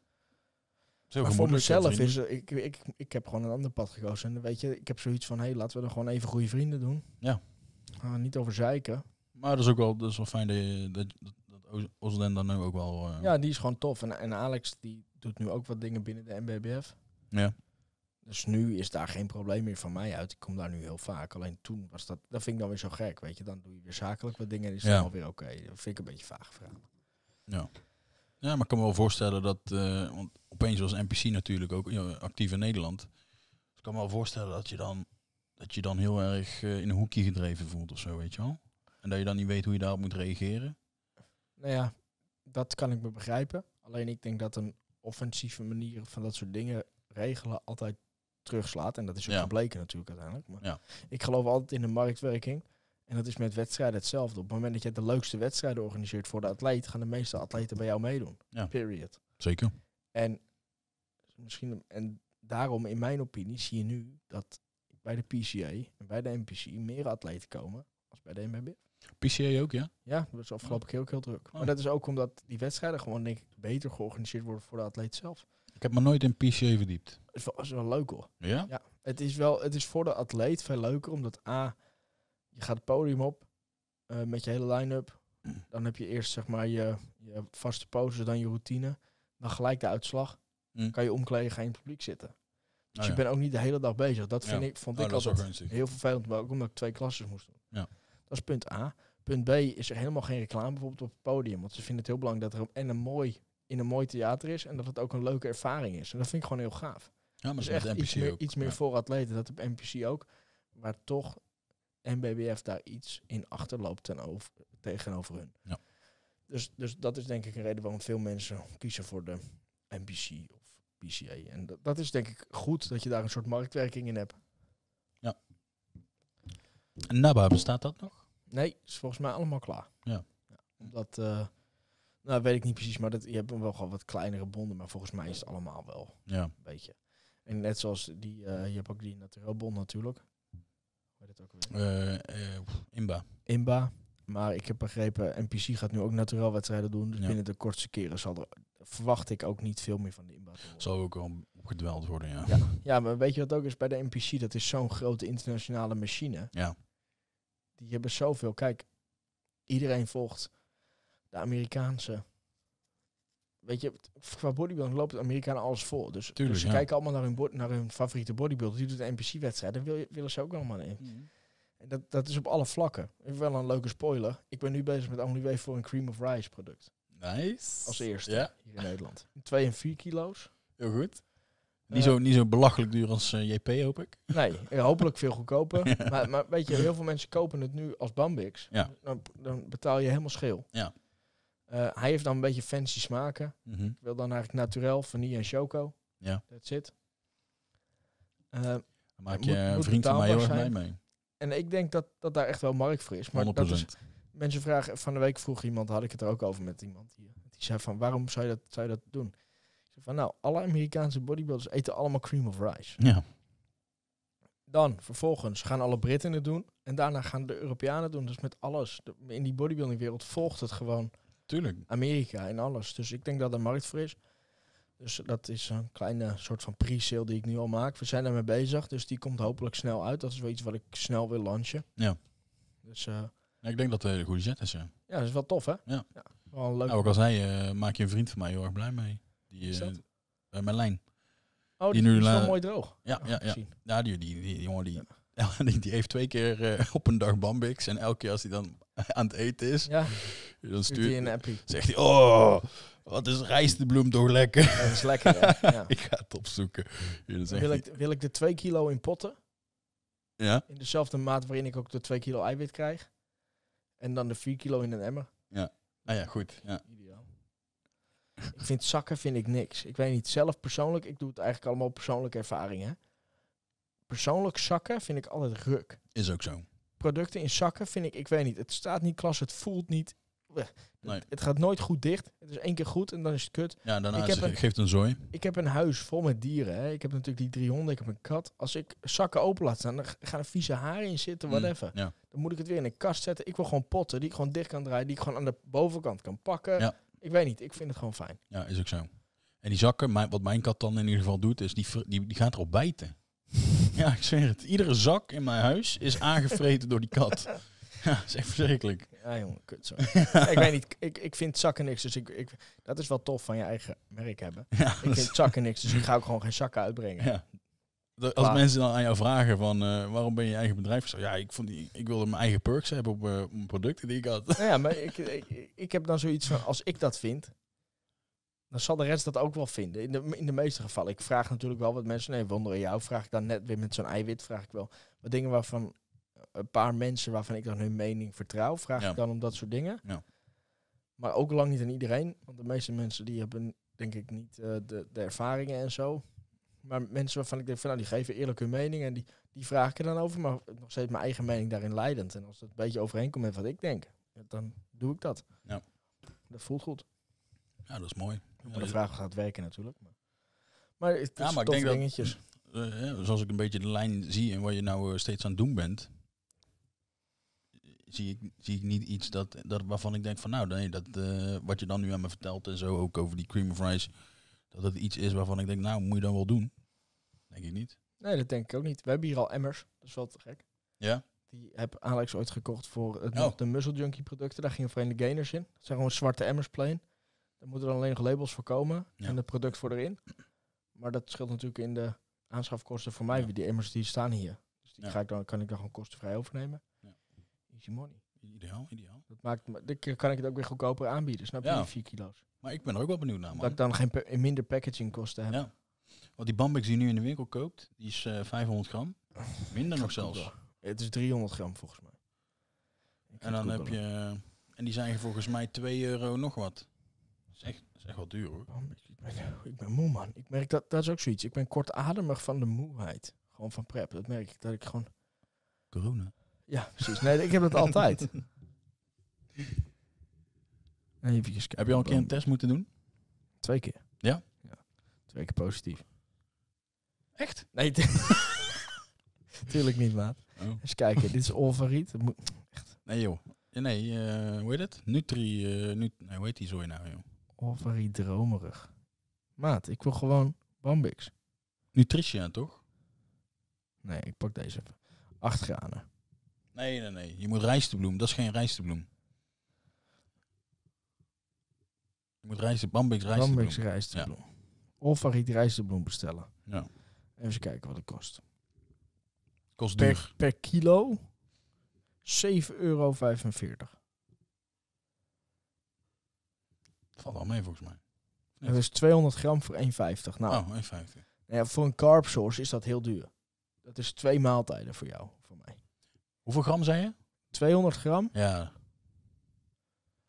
voor mezelf is ik, ik, ik heb gewoon een ander pad gekozen. En weet je, ik heb zoiets van, hé, hey, laten we er gewoon even goede vrienden doen. Ja. Uh, niet over zeiken. Maar dat is ook wel, dat is wel fijn dat, dat, dat dan nu ook wel... Uh... Ja, die is gewoon tof. En, en Alex, die, doet nu ook wat dingen binnen de MBBF. Ja. Dus nu is daar geen probleem meer van mij uit. Ik kom daar nu heel vaak. Alleen toen was dat, dat vind ik dan weer zo gek, weet je. Dan doe je weer zakelijk wat dingen en is het ja. dan alweer oké. Dat vind ik een beetje vaag verhaal. Ja. Ja, maar ik kan me wel voorstellen dat, eh, want opeens was NPC natuurlijk ook actief in Nederland. Dus ik kan me wel voorstellen dat je dan, dat je dan heel erg eh, in een hoekje gedreven voelt of zo, weet je wel. En dat je dan niet weet hoe je daarop moet reageren. Nou ja, dat kan ik me begrijpen. Alleen ik denk dat een offensieve manieren van dat soort dingen regelen altijd terugslaat. En dat is ook ja. gebleken natuurlijk uiteindelijk. Maar ja. ik geloof altijd in de marktwerking. En dat is met wedstrijden hetzelfde. Op het moment dat je de leukste wedstrijden organiseert voor de atleet, gaan de meeste atleten bij jou meedoen. Ja. Period. Zeker. En misschien en daarom in mijn opinie zie je nu dat bij de PCA en bij de NPC meer atleten komen als bij de MBB. PCA ook, ja? Ja, dat is afgelopen keer ook heel druk. Maar oh. dat is ook omdat die wedstrijden gewoon, denk ik, beter georganiseerd worden voor de atleet zelf. Ik heb me nooit in PCA verdiept. Het is wel, leuk hoor. Ja? ja? Het is wel, het is voor de atleet veel leuker, omdat A, je gaat het podium op eh, met je hele line-up. Mm. Dan heb je eerst, zeg maar, je, je vaste poses, dan je routine. Dan gelijk de uitslag. Mm. Kan je omkleden, ga je in het publiek zitten. Dus oh je bent ook niet de hele dag bezig. Dat vind ik, vond oh, ik altijd heel vervelend, maar ook omdat ik twee klassen moest doen. Ja. Dat is punt A. Punt B is er helemaal geen reclame bijvoorbeeld op het podium. Want ze vinden het heel belangrijk dat er en een mooi, in een mooi theater is en dat het ook een leuke ervaring is. En dat vind ik gewoon heel gaaf. Ja, maar ze echt iets meer, iets meer voor atleten. Dat op NPC ook. Maar toch NBBF daar iets in achterloopt ten tegenover hun. Ja. Dus, dus dat is denk ik een reden waarom veel mensen kiezen voor de NPC of PCA. En dat, dat is denk ik goed dat je daar een soort marktwerking in hebt. Ja. En NABA, bestaat dat nog? Nee, is volgens mij allemaal klaar. Ja. ja omdat, eh, nou weet ik niet precies, maar dat, je hebt wel gewoon wat kleinere bonden, maar volgens mij is het allemaal wel ja. een beetje. En net zoals die, eh, je hebt ook die bond natuurlijk. Weet het ook weer? Eh, Imba. Imba. Maar ik heb begrepen, NPC gaat nu ook naturel wedstrijden doen. Dus ja. binnen de kortste keren zal er, verwacht ik ook niet veel meer van de inbouw. Zal ook al gedweld worden, ja. ja. ja. maar weet je wat ook is bij de NPC? Dat is zo'n grote internationale machine. Ja die hebben zoveel. Kijk, iedereen volgt de Amerikaanse. Weet je, qua bodybuilding loopt de Amerikanen alles vol. Dus, dus, Tuurlijk, ze kijken allemaal naar hun, naar hun favoriete bodybuilder. Die doet een NPC-wedstrijd. daar wil willen ze ook allemaal in. Mhm. En dat, dat is op alle vlakken. Even wel een leuke spoiler. Ik ben nu bezig met Only Way voor een Cream of Rice product. Nice. Als eerste hier in Nederland. 2 en 4 kilo's. Heel goed. Niet, zo, niet zo belachelijk duur als eh, JP, hoop ik. Nee, hopelijk veel goedkoper. maar, maar, weet je, heel veel mensen kopen het nu als Bambix. Dan, dan betaal je helemaal scheel. Ja. Eh, hij heeft dan een beetje fancy smaken. Mhm. Ik wil dan eigenlijk naturel, vanille en choco. Ja. That's it. Eh, maak je vriend van mij heel erg mee, mee. En ik denk dat, dat daar echt wel markt voor is. Maar 100%. Dat is, mensen vragen, van de week vroeg iemand, had ik het er ook over met iemand hier. Die zei van, waarom zou je dat, zou je dat doen? van nou, alle Amerikaanse bodybuilders eten allemaal cream of rice. Ja. Dan vervolgens gaan alle Britten het doen. En daarna gaan de Europeanen doen. Dus met alles. in die bodybuildingwereld volgt het gewoon. Tuurlijk. Amerika en alles. Dus ik denk dat er markt voor is. Dus dat is een kleine soort van pre-sale die ik nu al maak. We zijn daarmee bezig. Dus die komt hopelijk snel uit. Dat is wel iets wat ik snel wil launchen. Ja. Dus, eh, ik denk dat het een goede zet is. Ja, ja dat is wel tof hè? Ja. ja wel leuk. Nou, ook al zei, uh, maak je een vriend van mij heel erg blij mee. Die, is eh, dat? Oh, die, is wel mooi droog. Ja, ah, ja, ja. ja die, die, jongen die, die, heeft twee keer eh, op een dag Bambix. En elke keer als hij dan aan het eten is, ja. dan stuurt hij een appie. Zegt hij, oh, wat is rijstbloem toch lekker. dat is lekker, ja. ik ga het opzoeken. Wil, ik, wil ik de twee kilo in potten? Ja. In dezelfde maat waarin ik ook de twee kilo eiwit krijg. En dan de vier kilo in een emmer. Ja, nou ah, ja, goed. Ja. Ik vind zakken vind ik niks. Ik weet niet, zelf persoonlijk, ik doe het eigenlijk allemaal persoonlijke ervaringen. Persoonlijk zakken vind ik altijd ruk. Is ook zo. Producten in zakken vind ik, ik weet niet, het staat niet klas, het voelt niet. Eh, het, gaat nooit goed dicht. Het is één keer goed en dan is het kut. Ja, dan ik het, een, geeft een zooi. Ik heb een huis vol met dieren. Hè. Ik heb natuurlijk die drie honden, ik heb een kat. Als ik zakken open laat staan, dan gaan er vieze haren in zitten, mm, whatever. Mm, ja. Dan moet ik het weer in een kast zetten. Ik wil gewoon potten die ik gewoon dicht kan draaien, die ik gewoon aan de bovenkant kan pakken. Ja. Ik weet niet, ik vind het gewoon fijn. Ja, is ook zo. En die zakken, mijn, wat mijn kat dan in ieder geval doet, is die, die, die gaat erop bijten. ja, ik zweer het. Iedere zak in mijn huis is aangevreten door die kat. Ja, dat is echt verschrikkelijk. Ja, jongen, kut ik weet niet, ik, ik vind zakken niks, dus ik, ik, dat is wel tof van je eigen merk hebben. ik vind zakken niks, dus ik ga ook gewoon geen zakken uitbrengen als mensen dan aan jou vragen van eh, waarom ben je, eigen bedrijf? Zo, ja, ik, vond die, ik wilde mijn eigen perks hebben op uh, producten die ik had. Nou ja, maar ik, ik, ik, heb dan zoiets van, als ik dat vind, dan zal de rest dat ook wel vinden. In de, in de meeste gevallen. Ik vraag natuurlijk wel wat mensen, nee, wonder jou, vraag ik dan net weer met zo'n eiwit, vraag ik wel. Wat dingen waarvan, een paar mensen waarvan ik dan hun mening vertrouw, vraag ik dan om dat soort dingen. Ja. Maar ook lang niet aan iedereen, want de meeste mensen die hebben denk ik niet eh, de, de ervaringen en zo. Maar mensen waarvan ik denk van nou, die geven eerlijk hun mening en die, die vraag ik er dan over. Maar nog steeds mijn eigen mening daarin leidend. En als het een beetje overeenkomt met wat ik denk, dan doe ik dat. Ja. Dat voelt goed. Ja, dat is mooi. Maar de vraag gaat werken natuurlijk. Maar, maar het is ja, maar dingetjes. zoals eh, dus ik een beetje de lijn zie en wat je nou eh, steeds aan het doen bent, zie ik, zie ik niet iets dat, dat waarvan ik denk van nou, nee, dat, eh, wat je dan nu aan me vertelt en zo, ook over die cream of rice dat het iets is waarvan ik denk, nou, moet je dan wel doen? Denk ik niet. Nee, dat denk ik ook niet. We hebben hier al emmers, dat is wel te gek. Ja? Die heb Alex ooit gekocht voor het, oh. de Muzzle Junkie producten. Daar gingen vreemde gainers in. Dat zijn gewoon zwarte emmers plain. Daar moeten dan alleen nog labels voor komen en het product voor erin. Maar dat scheelt natuurlijk in de aanschafkosten voor mij. Ja. Die emmers die staan hier. Dus die ga ik dan, kan ik dan gewoon kostenvrij overnemen. Easy money. Ideaal, ideaal maakt, dan kan ik het ook weer goedkoper aanbieden. Snap je? Ja. 4 kilo's. Maar ik ben er ook wel benieuwd naar, Dat ik dan geen pa minder packagingkosten heb. Ja. Want die Bambix die nu in de winkel koopt, die is uh, eh, 500 gram. Minder nog zelfs. Het is 300 gram volgens mij. en dan heb je... Eh, en die zijn volgens mij 2 euro nog wat. Dat is echt, wel duur hoor. ik, ben, moe man. Ik merk dat, dat is ook zoiets. Ik ben kortademig van de moeheid. Gewoon van prep. Dat merk ik. Dat ik gewoon... Corona. Ja, precies. Nee, ik heb dat altijd. Even Heb je al een keer een test moeten doen? Twee keer. Ja? ja. Twee keer positief. Echt? Nee, tuurlijk niet, maat. Oh. Eens kijken, dit is Olvariet. Echt. Nee, joh. Nee, eh, hoe heet het? Nutri, eh, nut nee, hoe heet die zooi nou, joh? Olvariet dromerig. Maat, ik wil gewoon Bambix. Nutritia, toch? Nee, ik pak deze even. Acht granen. Nee, nee, nee. Je moet rijstebloem. Dat is geen rijstebloem. Je moet rijst, Bambix rijst. Bambix rijstbloem. Ja. Of Farid rijstbloem bestellen. Ja. Even kijken wat het kost. Kost per, duur. Per kilo 7,45 euro. Valt wel mee volgens mij. en Dat is 200 gram voor 1,50. Nou, oh, 1,50. Nou ja, voor een carb source is dat heel duur. Dat is twee maaltijden voor jou, voor mij. Hoeveel gram zijn je? 200 gram. Ja.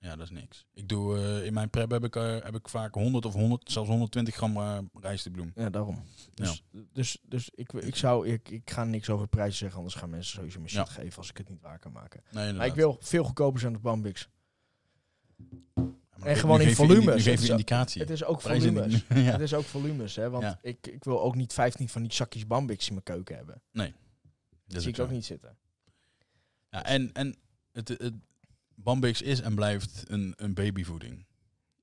Ja, dat is niks. Ik doe, eh, in mijn prep heb ik, eh, heb ik vaak 100 of 100, zelfs 120 gram uh, eh, rijstebloem. Ja, daarom. Dus, dus, dus ik, ik, zou, ik, ik ga niks over prijzen zeggen, anders gaan mensen sowieso mijn shit geven als ik het niet waar kan maken. Nee, maar ik wil veel goedkoper zijn dan Bambix. en gewoon in volumes. geef je indicatie. Het is ook volumes. ja. Het is ook volumes, hè. Want ik, ik wil ook niet 15 van die zakjes Bambix in mijn keuken hebben. Nee. Dat, zie ik ook niet zitten. Ja, en, en het, het, Bambix is en blijft een, een babyvoeding.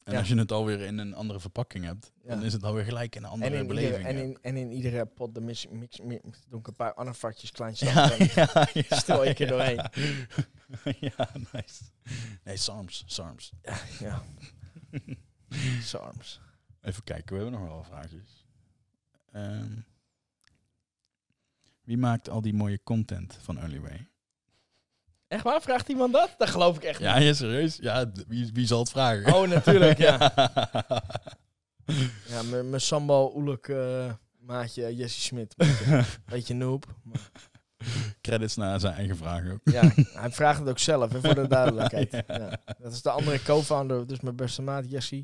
En als je het alweer in een andere verpakking hebt, dan is het alweer gelijk in een andere en in beleving. Ja. en, in, en in iedere pot de mix, mix, mix doe ik een paar anafakjes klein ja, ja, ja, Stel je keer doorheen. ja, nice. Nee, SARMs. SARMs. Ja, ja. SARMs. Even kijken, we hebben nog wel vraagjes. Um, wie maakt al die mooie content van Earlyway? Echt waar? Vraagt iemand dat? Dat geloof ik echt ja, niet. Ja, serieus? Ja, wie, wie zal het vragen? Oh, natuurlijk, ja. ja, mijn sambal Oelek eh, maatje eh, Jesse Smit. Beetje noob. Maar... Credits naar zijn eigen vragen ook. Ja, hij vraagt het ook zelf, voor de duidelijkheid. Ja. Dat is de andere co-founder, dus mijn beste maat Jesse.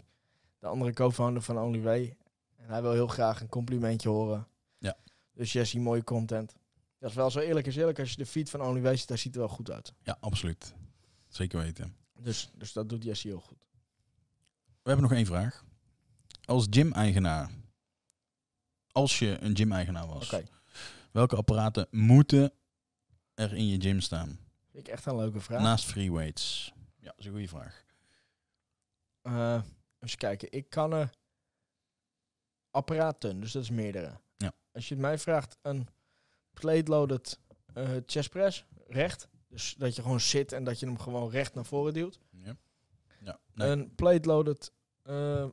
De andere co-founder van OnlyWay. En hij wil heel graag een complimentje horen. Ja. Dus Jesse, mooie content. Dat is wel zo eerlijk is eerlijk. Als je de feed van Only ziet, daar ziet het wel goed uit. Ja, absoluut. Zeker weten. Dus, dus dat doet Jesse heel goed. We hebben nog één vraag. Als gym-eigenaar, als je een gym-eigenaar was, okay. welke apparaten moeten er in je gym staan? Vind ik echt een leuke vraag. Naast free weights. Ja, dat is een goede vraag. Uh, even kijken. Ik kan er eh, apparaten, dus dat is meerdere. Ja. Als je het mij vraagt, een plate loaded eh, chest press, recht. Dus dat je gewoon zit en dat je hem gewoon recht naar voren duwt. Ja. Ja, nee. Een plate loaded eh,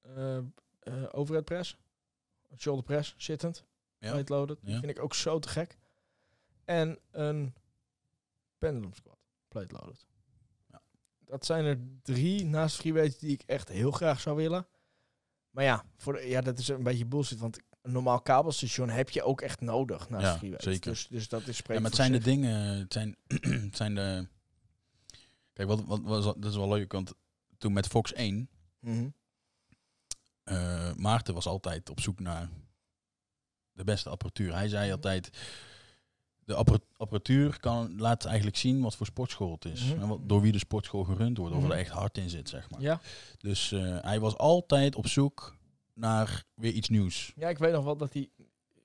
eh, overhead press, shoulder press, zittend. Ja. Plate loaded, vind ik ook zo te gek. En een pendulum squat, plate loaded. Ja. Dat zijn er drie naast freeweight die ik echt heel graag zou willen. Maar ja, voor, de, ja, dat is een beetje bullshit. Want een normaal kabelstation heb je ook echt nodig naast ja, Zeker. Dus, dus dat is spreken. Ja, maar het zijn de dingen, het zijn, het zijn de. Kijk, wat, wat was dat is wel leuk, want toen met Fox 1, mhm. eh, Maarten was altijd op zoek naar de beste apparatuur. Hij zei mhm. altijd. De apparatuur kan, laat eigenlijk zien wat voor sportschool het is. Mhm. en wat, door wie de sportschool gerund wordt. Of er echt hard in zit, zeg maar. Ja. Dus eh, hij was altijd op zoek naar weer iets nieuws. Ja, ik weet nog wel dat hij.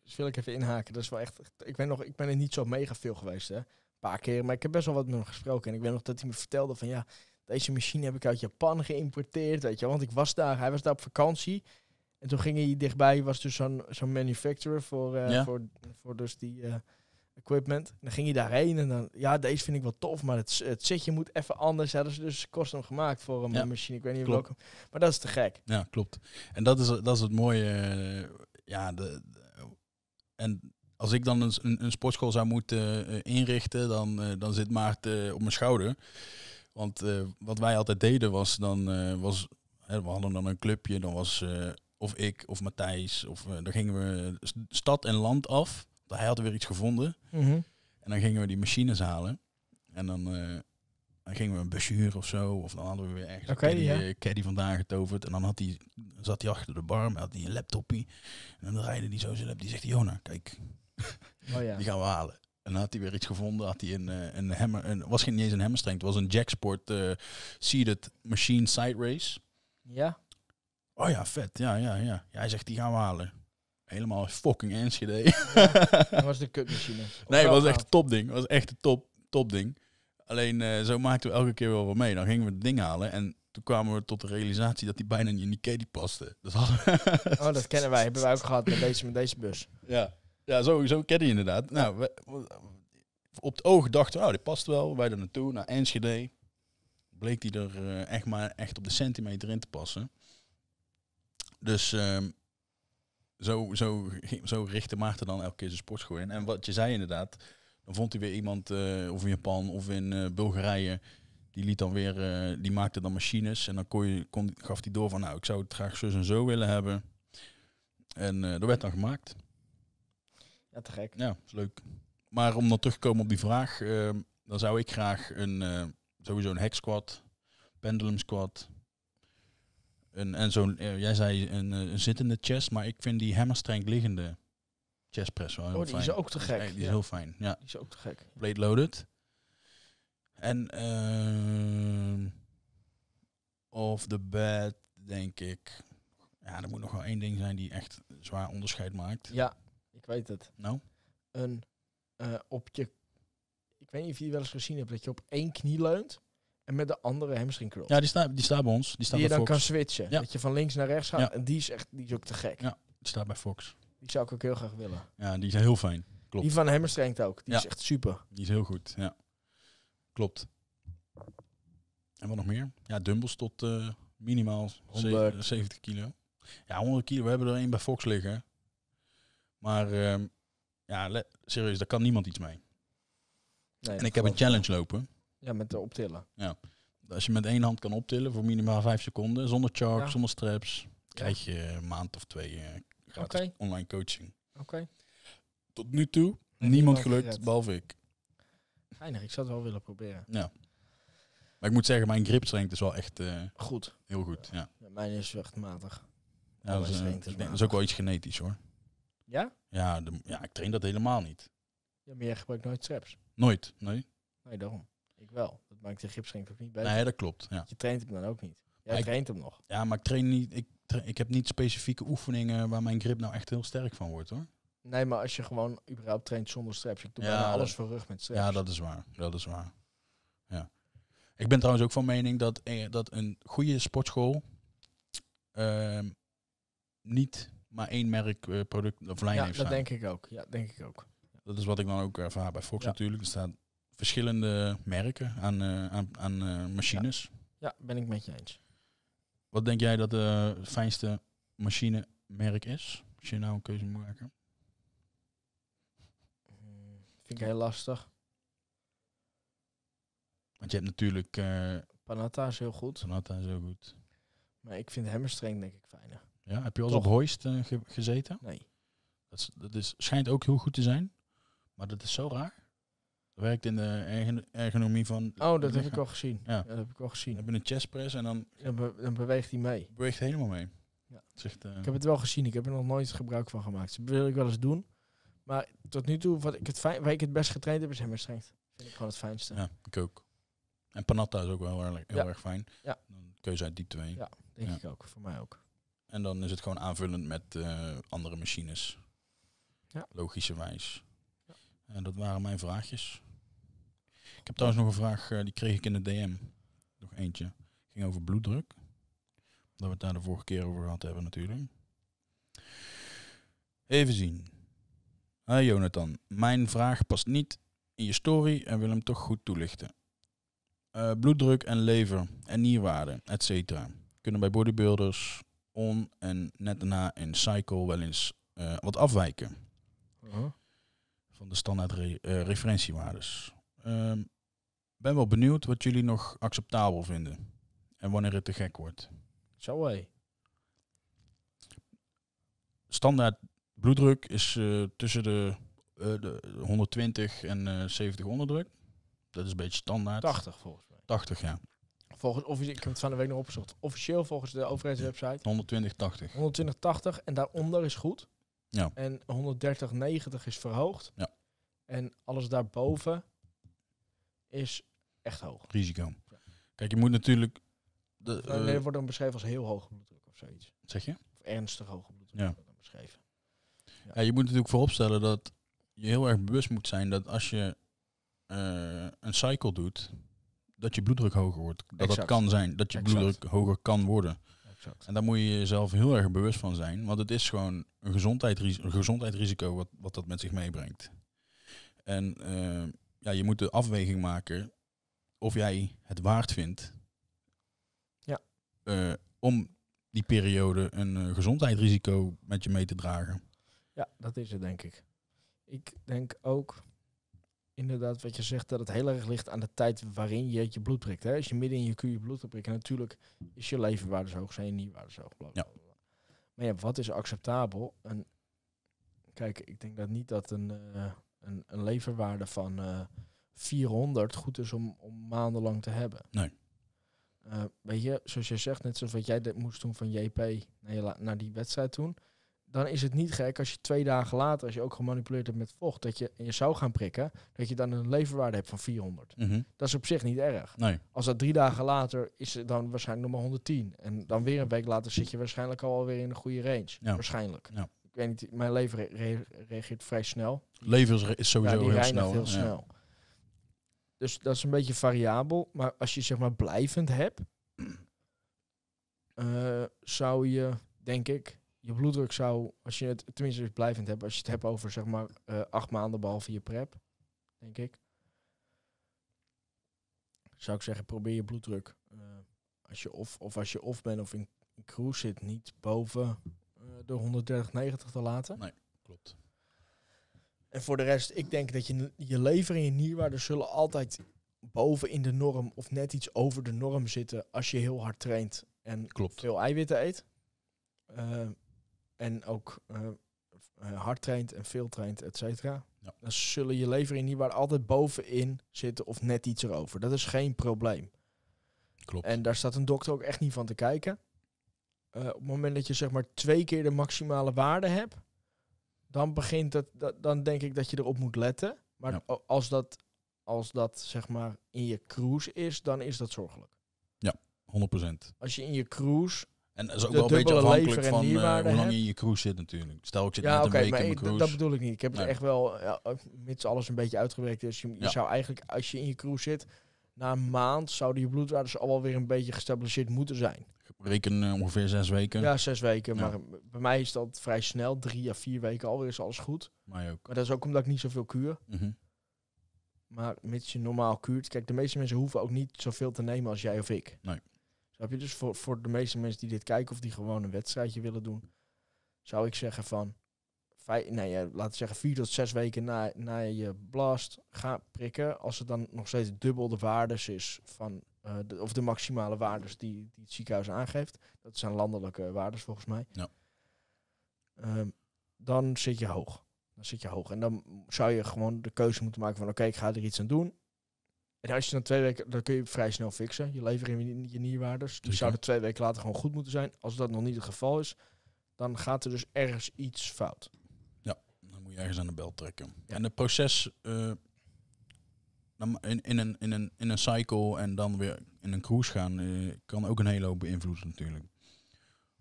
Dus wil ik even inhaken. Dat is wel echt. Ik weet nog, ik ben er niet zo mega veel geweest, hè? Een paar keer. Maar ik heb best wel wat met hem gesproken. En ik weet nog dat hij me vertelde van ja, deze machine heb ik uit Japan geïmporteerd. Weet je, want ik was daar, hij was daar op vakantie. En toen ging hij dichtbij, was dus zo'n zo'n manufacturer voor, eh, ja. voor, voor dus die. Eh, equipment. dan ging je daarheen en dan, ja, deze vind ik wel tof, maar het, het zitje moet even anders. Hadden ze dus custom gemaakt voor een machine. Ik weet niet welke. Maar dat is te gek. Ja, klopt. En dat is, dat is het mooie. ja, de, en als ik dan een, een sportschool zou moeten eh, inrichten, dan, eh, dan zit Maarten eh, op mijn schouder. Want wat wij altijd deden was, dan was, hè, we hadden dan een clubje, dan was of ik of Matthijs, of dan gingen we stad en land af hij had weer iets gevonden. Mhm. En dan gingen we die machines halen. En eh, dan, gingen we een busje huren of zo. Of dan hadden we weer echt okay, eh, vandaan getoverd. En dan had hij zat hij achter de bar, maar had hij een laptopje. En dan rijden die zo zijn Die zegt, Jona, nou, kijk, oh, ja. die gaan we halen. En dan had hij weer iets gevonden. Had hij een, eh, een hammer, een, was geen niet eens een hammerstreng. Het was een jacksport uh, seated machine side race. Ja. Oh ja, vet. Ja, ja, ja. ja hij zegt, die gaan we halen. Helemaal fucking Enschede. dat was de kutmachine. nee, het was echt een topding. Het was echt een top, topding. Alleen eh, zo maakten we elke keer wel wat mee. Dan gingen we het ding halen en toen kwamen we tot de realisatie dat die bijna niet in die Nikedi paste. Dat hadden oh, dat kennen wij. Hebben wij ook gehad met deze, met deze bus. Ja, ja zo, zo ken je inderdaad. Nou, we, op het oog dachten we, oh, die past wel. Wij er naartoe, naar Enschede. Bleek die er eh, echt maar echt op de centimeter in te passen. Dus ehm, zo, zo, zo richtte Maarten dan elke keer zijn sportschool in. En wat je zei inderdaad, dan vond hij weer iemand, eh, of in Japan of in eh, Bulgarije, die liet dan weer, eh, die maakte dan machines. En dan kon je, kon, gaf hij door van, nou, ik zou het graag zo en zo willen hebben. En dat werd dan gemaakt. Ja, te gek. Ja, is leuk. Maar om dan terug te komen op die vraag, ehm, dan zou ik graag een, sowieso een hack squat, pendulum squat, een, en zo'n, eh, jij zei een, eh, zittende chest, maar ik vind die hammerstreng liggende chest press wel heel oh, die is ook te gek. Die is, die is heel fijn, ja. Die is ook te gek. Blade loaded. En uh, ehm, of the bed, denk ik. Ja, er moet nog wel één ding zijn die echt zwaar onderscheid maakt. Ja, ik weet het. Nou? Een eh, op je... Ik weet niet of je die wel eens gezien hebt, dat je op één knie leunt. En met de andere hamstring curl. Ja, die staat die staat bij ons. Die, staat die bij je dan kan switchen. Dat je van links naar rechts gaat. En die is, echt, die is ook te gek. Ja, die staat bij Fox. Die zou ik ook heel graag willen. Ja, die is heel fijn. Klopt. Die van hamstring ook. Die is echt super. Die is heel goed, ja. Klopt. En wat nog meer? Ja, dumbbells tot eh, minimaal 100. 70 eh, kilo. Ja, 100 kilo. We hebben er één bij Fox liggen. Maar ehm, ja, serieus, daar kan niemand iets mee. Nee, en ik heb een challenge lopen. Ja, met de optillen. Ja. Als je met één hand kan optillen voor minimaal vijf seconden, zonder charge, zonder straps, krijg je een maand of twee eh, gratis online coaching. Oké. Tot nu toe, niemand gelukt, behalve ik. Geinig, ik zou het wel willen proberen. Ja. Maar ik moet zeggen, mijn strength is wel echt... Eh, goed. Heel goed, ja. ja. Mijn is echt matig. Ja, dat is, eh, ook wel iets genetisch hoor. Ja? Ja, ja, ik train dat helemaal niet. Ja, maar jij gebruikt nooit straps? Nooit, nee. Nee, daarom wel. Dat maakt de gipsring niet beter? Nee, dat klopt. Ja. Je traint hem dan ook niet. Jij traint hem nog. Ja, maar ik train niet. Ik, ik heb niet specifieke oefeningen waar mijn grip nou echt heel sterk van wordt hoor. Nee, maar als je gewoon überhaupt traint zonder straps. Ik doe bijna alles voor rug met straps. Ja, dat is waar. Dat is waar. Ja. Ik ben trouwens ook van mening dat, eh, dat een goede sportschool ehm, niet maar één merk eh, product of lijn ja, heeft. Ja, dat denk ik ook. Ja, denk ik ook. Dat is wat ik dan ook ervaar bij Fox natuurlijk. Er staat verschillende merken aan, eh, aan, aan eh, machines. Ja. ben ik met je eens. Wat denk jij dat de fijnste machinemerk is? Als je nou een keuze moet maken. Hmm, vind ik heel lastig. Want je hebt natuurlijk... Uh, Panatta is heel goed. Panatta is heel goed. Maar ik vind hemmerstreng denk ik fijner. Ja, heb je al op Hoist gezeten? Nee. Dat, is, dat is, schijnt ook heel goed te zijn. Maar dat is zo raar werkt in de ergonomie van. Oh, dat heb ik al gezien. Ja. dat heb ik al gezien. Dan heb je een chest press en dan. dan beweegt hij mee. Beweegt helemaal mee. Ja. Eh, ik heb het wel gezien, ik heb er nog nooit gebruik van gemaakt. Dat wil ik wel eens doen. Maar tot nu toe, wat ik het fijn, waar ik het best getraind heb, is hem strength. Vind ik gewoon het fijnste. Ja, ik ook. En Panatta is ook wel heel, heel erg fijn. Ja. Dan keuze uit die twee. Ja, denk ik ook. Voor mij ook. En dan is het gewoon aanvullend met eh, andere machines. Ja. Logischerwijs. En dat waren mijn vraagjes. Ik heb trouwens nog een vraag, eh, die kreeg ik in de DM. Nog eentje. Ging over bloeddruk. Dat we het daar de vorige keer over gehad hebben natuurlijk. Even zien. Hi Jonathan, mijn vraag past niet in je story en wil hem toch goed toelichten. Eh, bloeddruk en lever en nierwaarden, cetera, Kunnen bij bodybuilders on en net daarna in cycle wel eens eh, wat afwijken. Uh-huh. Van de standaard re referentiewaardes. Ehm, ben wel benieuwd wat jullie nog acceptabel vinden. En wanneer het te gek wordt. Zo hé. Standaard bloeddruk is eh, tussen de, eh, de, 120 en 70 eh, onderdruk. Dat is een beetje standaard. 80 volgens mij. 80, ja. Volgens, ik heb het van de week nog opgezocht. Officieel volgens de overheidswebsite. 120, 80. 120, 80 en daaronder is goed. Ja. En 130, 90 is verhoogd. Ja. En alles daarboven is Echt hoog. Risico. Kijk, je moet natuurlijk... De, uh, nee, eh, wordt dan beschreven als heel hoge bloeddruk of zoiets. Zeg je? Of ernstig hoge bloeddruk dan beschreven. Ja. ja. je moet natuurlijk vooropstellen dat je heel erg bewust moet zijn dat als je eh, een cycle doet, dat je bloeddruk hoger wordt. Dat kan zijn, dat je bloeddruk hoger kan worden. Exact. En daar moet je jezelf heel erg bewust van zijn, want het is gewoon een, gezondheidsrisico, wat, wat dat met zich meebrengt. En ja, je moet de afweging maken of jij het waard vindt ja. Eh, om die periode een uh, gezondheidsrisico met je mee te dragen. Ja, dat is het denk ik. Ik denk ook inderdaad wat je zegt, dat het heel erg ligt aan de tijd waarin je je bloed prikt. Hè? Als je midden in je kuur je bloed prikt, natuurlijk is je leverwaarde hoog, zijn je zo hoog. Bla, Ja. Maar ja, wat is acceptabel? En kijk, ik denk dat niet dat een, uh, een, een, leverwaarde van 400 goed is om, om maandenlang te hebben. Nee. Eh, weet je, zoals je zegt, net zoals wat jij dit moest doen van JP naar, naar die wedstrijd toen. Dan is het niet gek als je twee dagen later, als je ook gemanipuleerd hebt met vocht, dat je, en je zou gaan prikken, dat je dan een leverwaarde hebt van 400. Mhm. Dat is op zich niet erg. Nee. Als dat drie dagen later is, dan waarschijnlijk nog maar 110. En dan weer een week later zit je waarschijnlijk al alweer in een goede range. Waarschijnlijk. Ja. Ik weet niet, mijn lever reageert vrij snel. Lever is, sowieso heel, snel, heel snel. Dus dat is een beetje variabel. Maar als je zeg maar blijvend hebt, eh, zou je, denk ik, je bloeddruk zou, als je het tenminste blijvend hebt, als je het hebt over zeg maar eh, acht maanden behalve je prep, denk ik, zou ik zeggen, probeer je bloeddruk. Eh, als je of, of als je off bent of in, in cruise zit, niet boven de 130, 90 te laten. Nee, klopt. En voor de rest, ik denk dat je, je lever en je nierwaarden zullen altijd boven in de norm of net iets over de norm zitten als je heel hard traint en Klopt. veel eiwitten eet. Eh, en ook eh, eh, hard traint en veel traint, et cetera. Ja. Dan zullen je lever en nierwaarden altijd bovenin zitten of net iets erover. Dat is geen probleem. Klopt. En daar staat een dokter ook echt niet van te kijken. op het moment dat je zeg maar twee keer de maximale waarde hebt, dan begint dat, dan denk ik dat je erop moet letten. Maar als, dat, als dat zeg maar in je cruise is, dan is dat zorgelijk. Ja, 100%. Als je in je cruise. En dat is ook wel een beetje afhankelijk van eh, hoe lang je in je cruise zit natuurlijk. Stel ik zit ja, net een week in mijn cruise. Dat bedoel ik niet. Ik heb het echt wel, ja, mits alles een beetje uitgewerkt is. Je, je zou eigenlijk, als je in je cruise zit, na een maand zouden je bloedwaardes al wel weer een beetje gestabiliseerd moeten zijn reken eh, ongeveer zes weken. Ja, zes weken. Maar bij mij is dat vrij snel. Drie à vier weken alweer is alles goed. Mij ook. Maar dat is ook omdat ik niet zoveel kuur. Mhm. Maar mits je normaal kuurt. Kijk, de meeste mensen hoeven ook niet zoveel te nemen als jij of ik. Nee. heb je? Dus voor, voor de meeste mensen die dit kijken of die gewoon een wedstrijdje willen doen. Zou ik zeggen van, vijf, nee, eh, laten zeggen vier tot zes weken na, na je blast gaan prikken, als het dan nog steeds dubbel de waardes is van, eh, de, of de maximale waardes die, die het ziekenhuis aangeeft, dat zijn landelijke waardes volgens mij, ja. Ehm, dan zit je hoog. Dan zit je hoog. En dan zou je gewoon de keuze moeten maken van oké, ik ga er iets aan doen. En als je dan twee weken, dan kun je vrij snel fixen. Je lever in je nierwaardes. Die zouden twee weken later gewoon goed moeten zijn. Als dat nog niet het geval is, dan gaat er dus ergens iets fout ergens aan de bel trekken. En het proces eh, in, in, een, in, een, in een cycle en dan weer in een cruise gaan eh, kan ook een hele hoop beïnvloeden natuurlijk.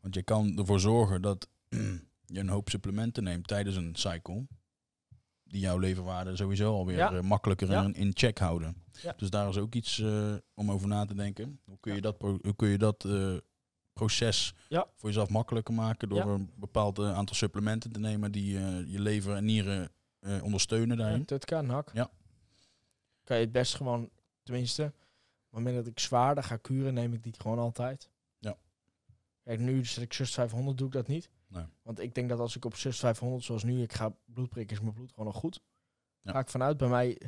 Want je kan ervoor zorgen dat je een hoop supplementen neemt tijdens een cycle. Die jouw leverwaarde sowieso alweer ja. Eh, makkelijker in, check houden. Dus daar is ook iets om over na te denken. Hoe kun je dat, hoe kun je dat proces ja. voor jezelf makkelijker maken door een bepaald eh, aantal supplementen te nemen die eh, je lever en nieren eh, ondersteunen daarin. Ja, dat kan, hak. Ja. Kan je het best gewoon, tenminste, op het moment dat ik zwaarder ga kuren, neem ik die gewoon altijd. Ja. Kijk, nu zet ik sus 500, doe ik dat niet. Nee. Want ik denk dat als ik op sus 500, zoals nu, ik ga bloed prikken, is mijn bloed gewoon nog goed. Ja. Ga ik vanuit, bij mij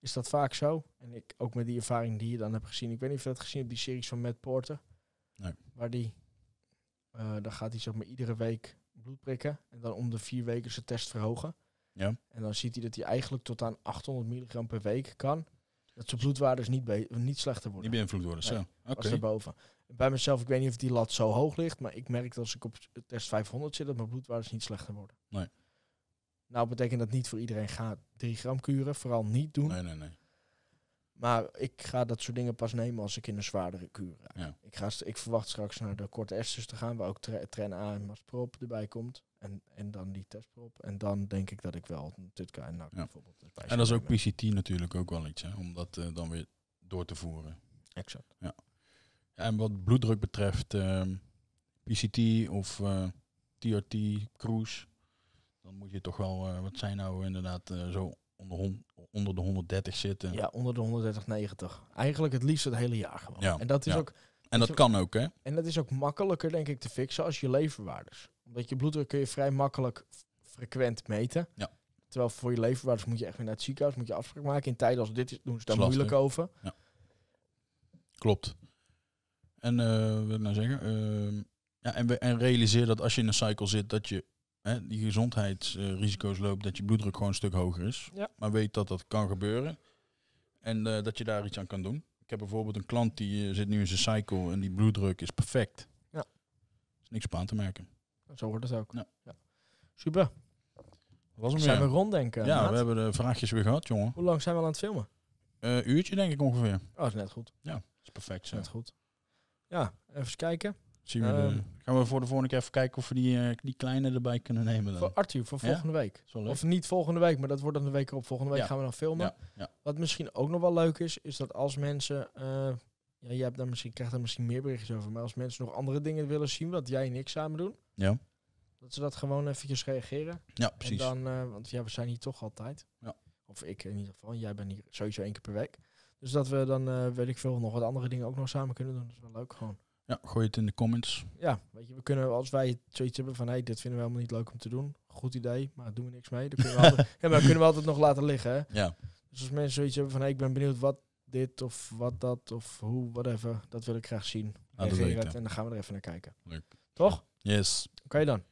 is dat vaak zo. En ik ook met die ervaring die je dan hebt gezien. Ik weet niet of je dat gezien hebt, die series van Matt Porter. Waar die, eh, dan gaat hij zeg maar iedere week bloed prikken. En dan om de vier weken zijn test verhogen. Ja. En dan ziet hij dat hij eigenlijk tot aan 800 milligram per week kan. Dat zijn bloedwaardes niet, niet slechter worden. Niet beïnvloed worden, nee, zo. Oké. Als Bij mezelf, ik weet niet of die lat zo hoog ligt, maar ik merk dat als ik op test 500 zit, dat mijn bloedwaardes niet slechter worden. Nee. Nou betekent dat niet voor iedereen gaat 3 gram kuren, vooral niet doen. Nee, nee, nee. Maar ik ga dat soort dingen pas nemen als ik in een zwaardere kuur Ik, ga, ik verwacht straks naar de korte Esters te gaan, waar ook tra Tren A en Masprop erbij komt. En, en dan die testprop. En dan denk ik dat ik wel een Tutka en NAC bijvoorbeeld. en dat is ook PCT natuurlijk ook wel iets, om dat eh, dan weer door te voeren. Exact. Ja. En wat bloeddruk betreft, ehm, PCT of TRT, eh, cruise, dan moet je toch wel, eh, wat zijn nou inderdaad zo onder, onder de 130 zitten. Ja, onder de 130, 90. Eigenlijk het liefst het hele jaar gewoon. Ja, en dat is ook. En dat, kan ook, hè? En dat is ook makkelijker, denk ik, te fixen als je leverwaardes. Omdat je bloeddruk kun je vrij makkelijk frequent meten. Ja. Terwijl voor je leverwaardes moet je echt weer naar het ziekenhuis, moet je afspraak maken. In tijden als dit is, doen ze daar moeilijk over. Ja. Klopt. En uh, wil ik nou zeggen, ehm, ja, en, en realiseer dat als je in een cycle zit, dat je die gezondheidsrisico's loopt, dat je bloeddruk gewoon een stuk hoger is. Ja. Maar weet dat dat kan gebeuren en eh, dat je daar iets aan kan doen. Ik heb bijvoorbeeld een klant die eh, zit nu in zijn cycle en die bloeddruk is perfect. Ja. is niks op aan te merken. Zo wordt het ook. Ja. Super. Was zijn weer. ronddenken? Eh, ja, we hebben de vraagjes weer gehad, jongen. Hoe lang zijn we al aan het filmen? uurtje denk ik ongeveer. Oh, is net goed. Ja, is perfect. Zo. Net goed. Ja, even kijken. Zien we ehm, Gaan we voor de volgende keer even kijken of we die, eh, die kleine erbij kunnen nemen. Dan. Voor Arthur, voor volgende week. Of niet volgende week, maar dat wordt dan de week op. Volgende week gaan we dan filmen. Wat misschien ook nog wel leuk is, is dat als mensen... Uh, ja, jij hebt daar misschien, krijgt dan misschien meer berichtjes over. Maar als mensen nog andere dingen willen zien, wat jij en ik samen doen... Ja. Dat ze dat gewoon eventjes reageren. Ja, precies. En dan, eh, want ja, we zijn hier toch altijd. Ja. Of ik in ieder geval. jij bent hier sowieso één keer per week. Dus dat we dan, weet ik veel, nog wat andere dingen ook nog samen kunnen doen. Dat is wel leuk gewoon. Ja, gooi het in de comments. Ja, weet je, we kunnen als wij zoiets hebben van hé, hey, dit vinden we helemaal niet leuk om te doen. Goed idee, maar doen we niks mee. Dan kunnen we altijd, ja, maar kunnen we altijd nog laten liggen. Hè? Ja. Dus als mensen zoiets hebben van hey, ik ben benieuwd wat dit of wat dat of hoe, whatever, dat wil ik graag zien. Ah, en, en dan gaan we er even naar kijken. Leuk. Toch? Yes. Oké dan.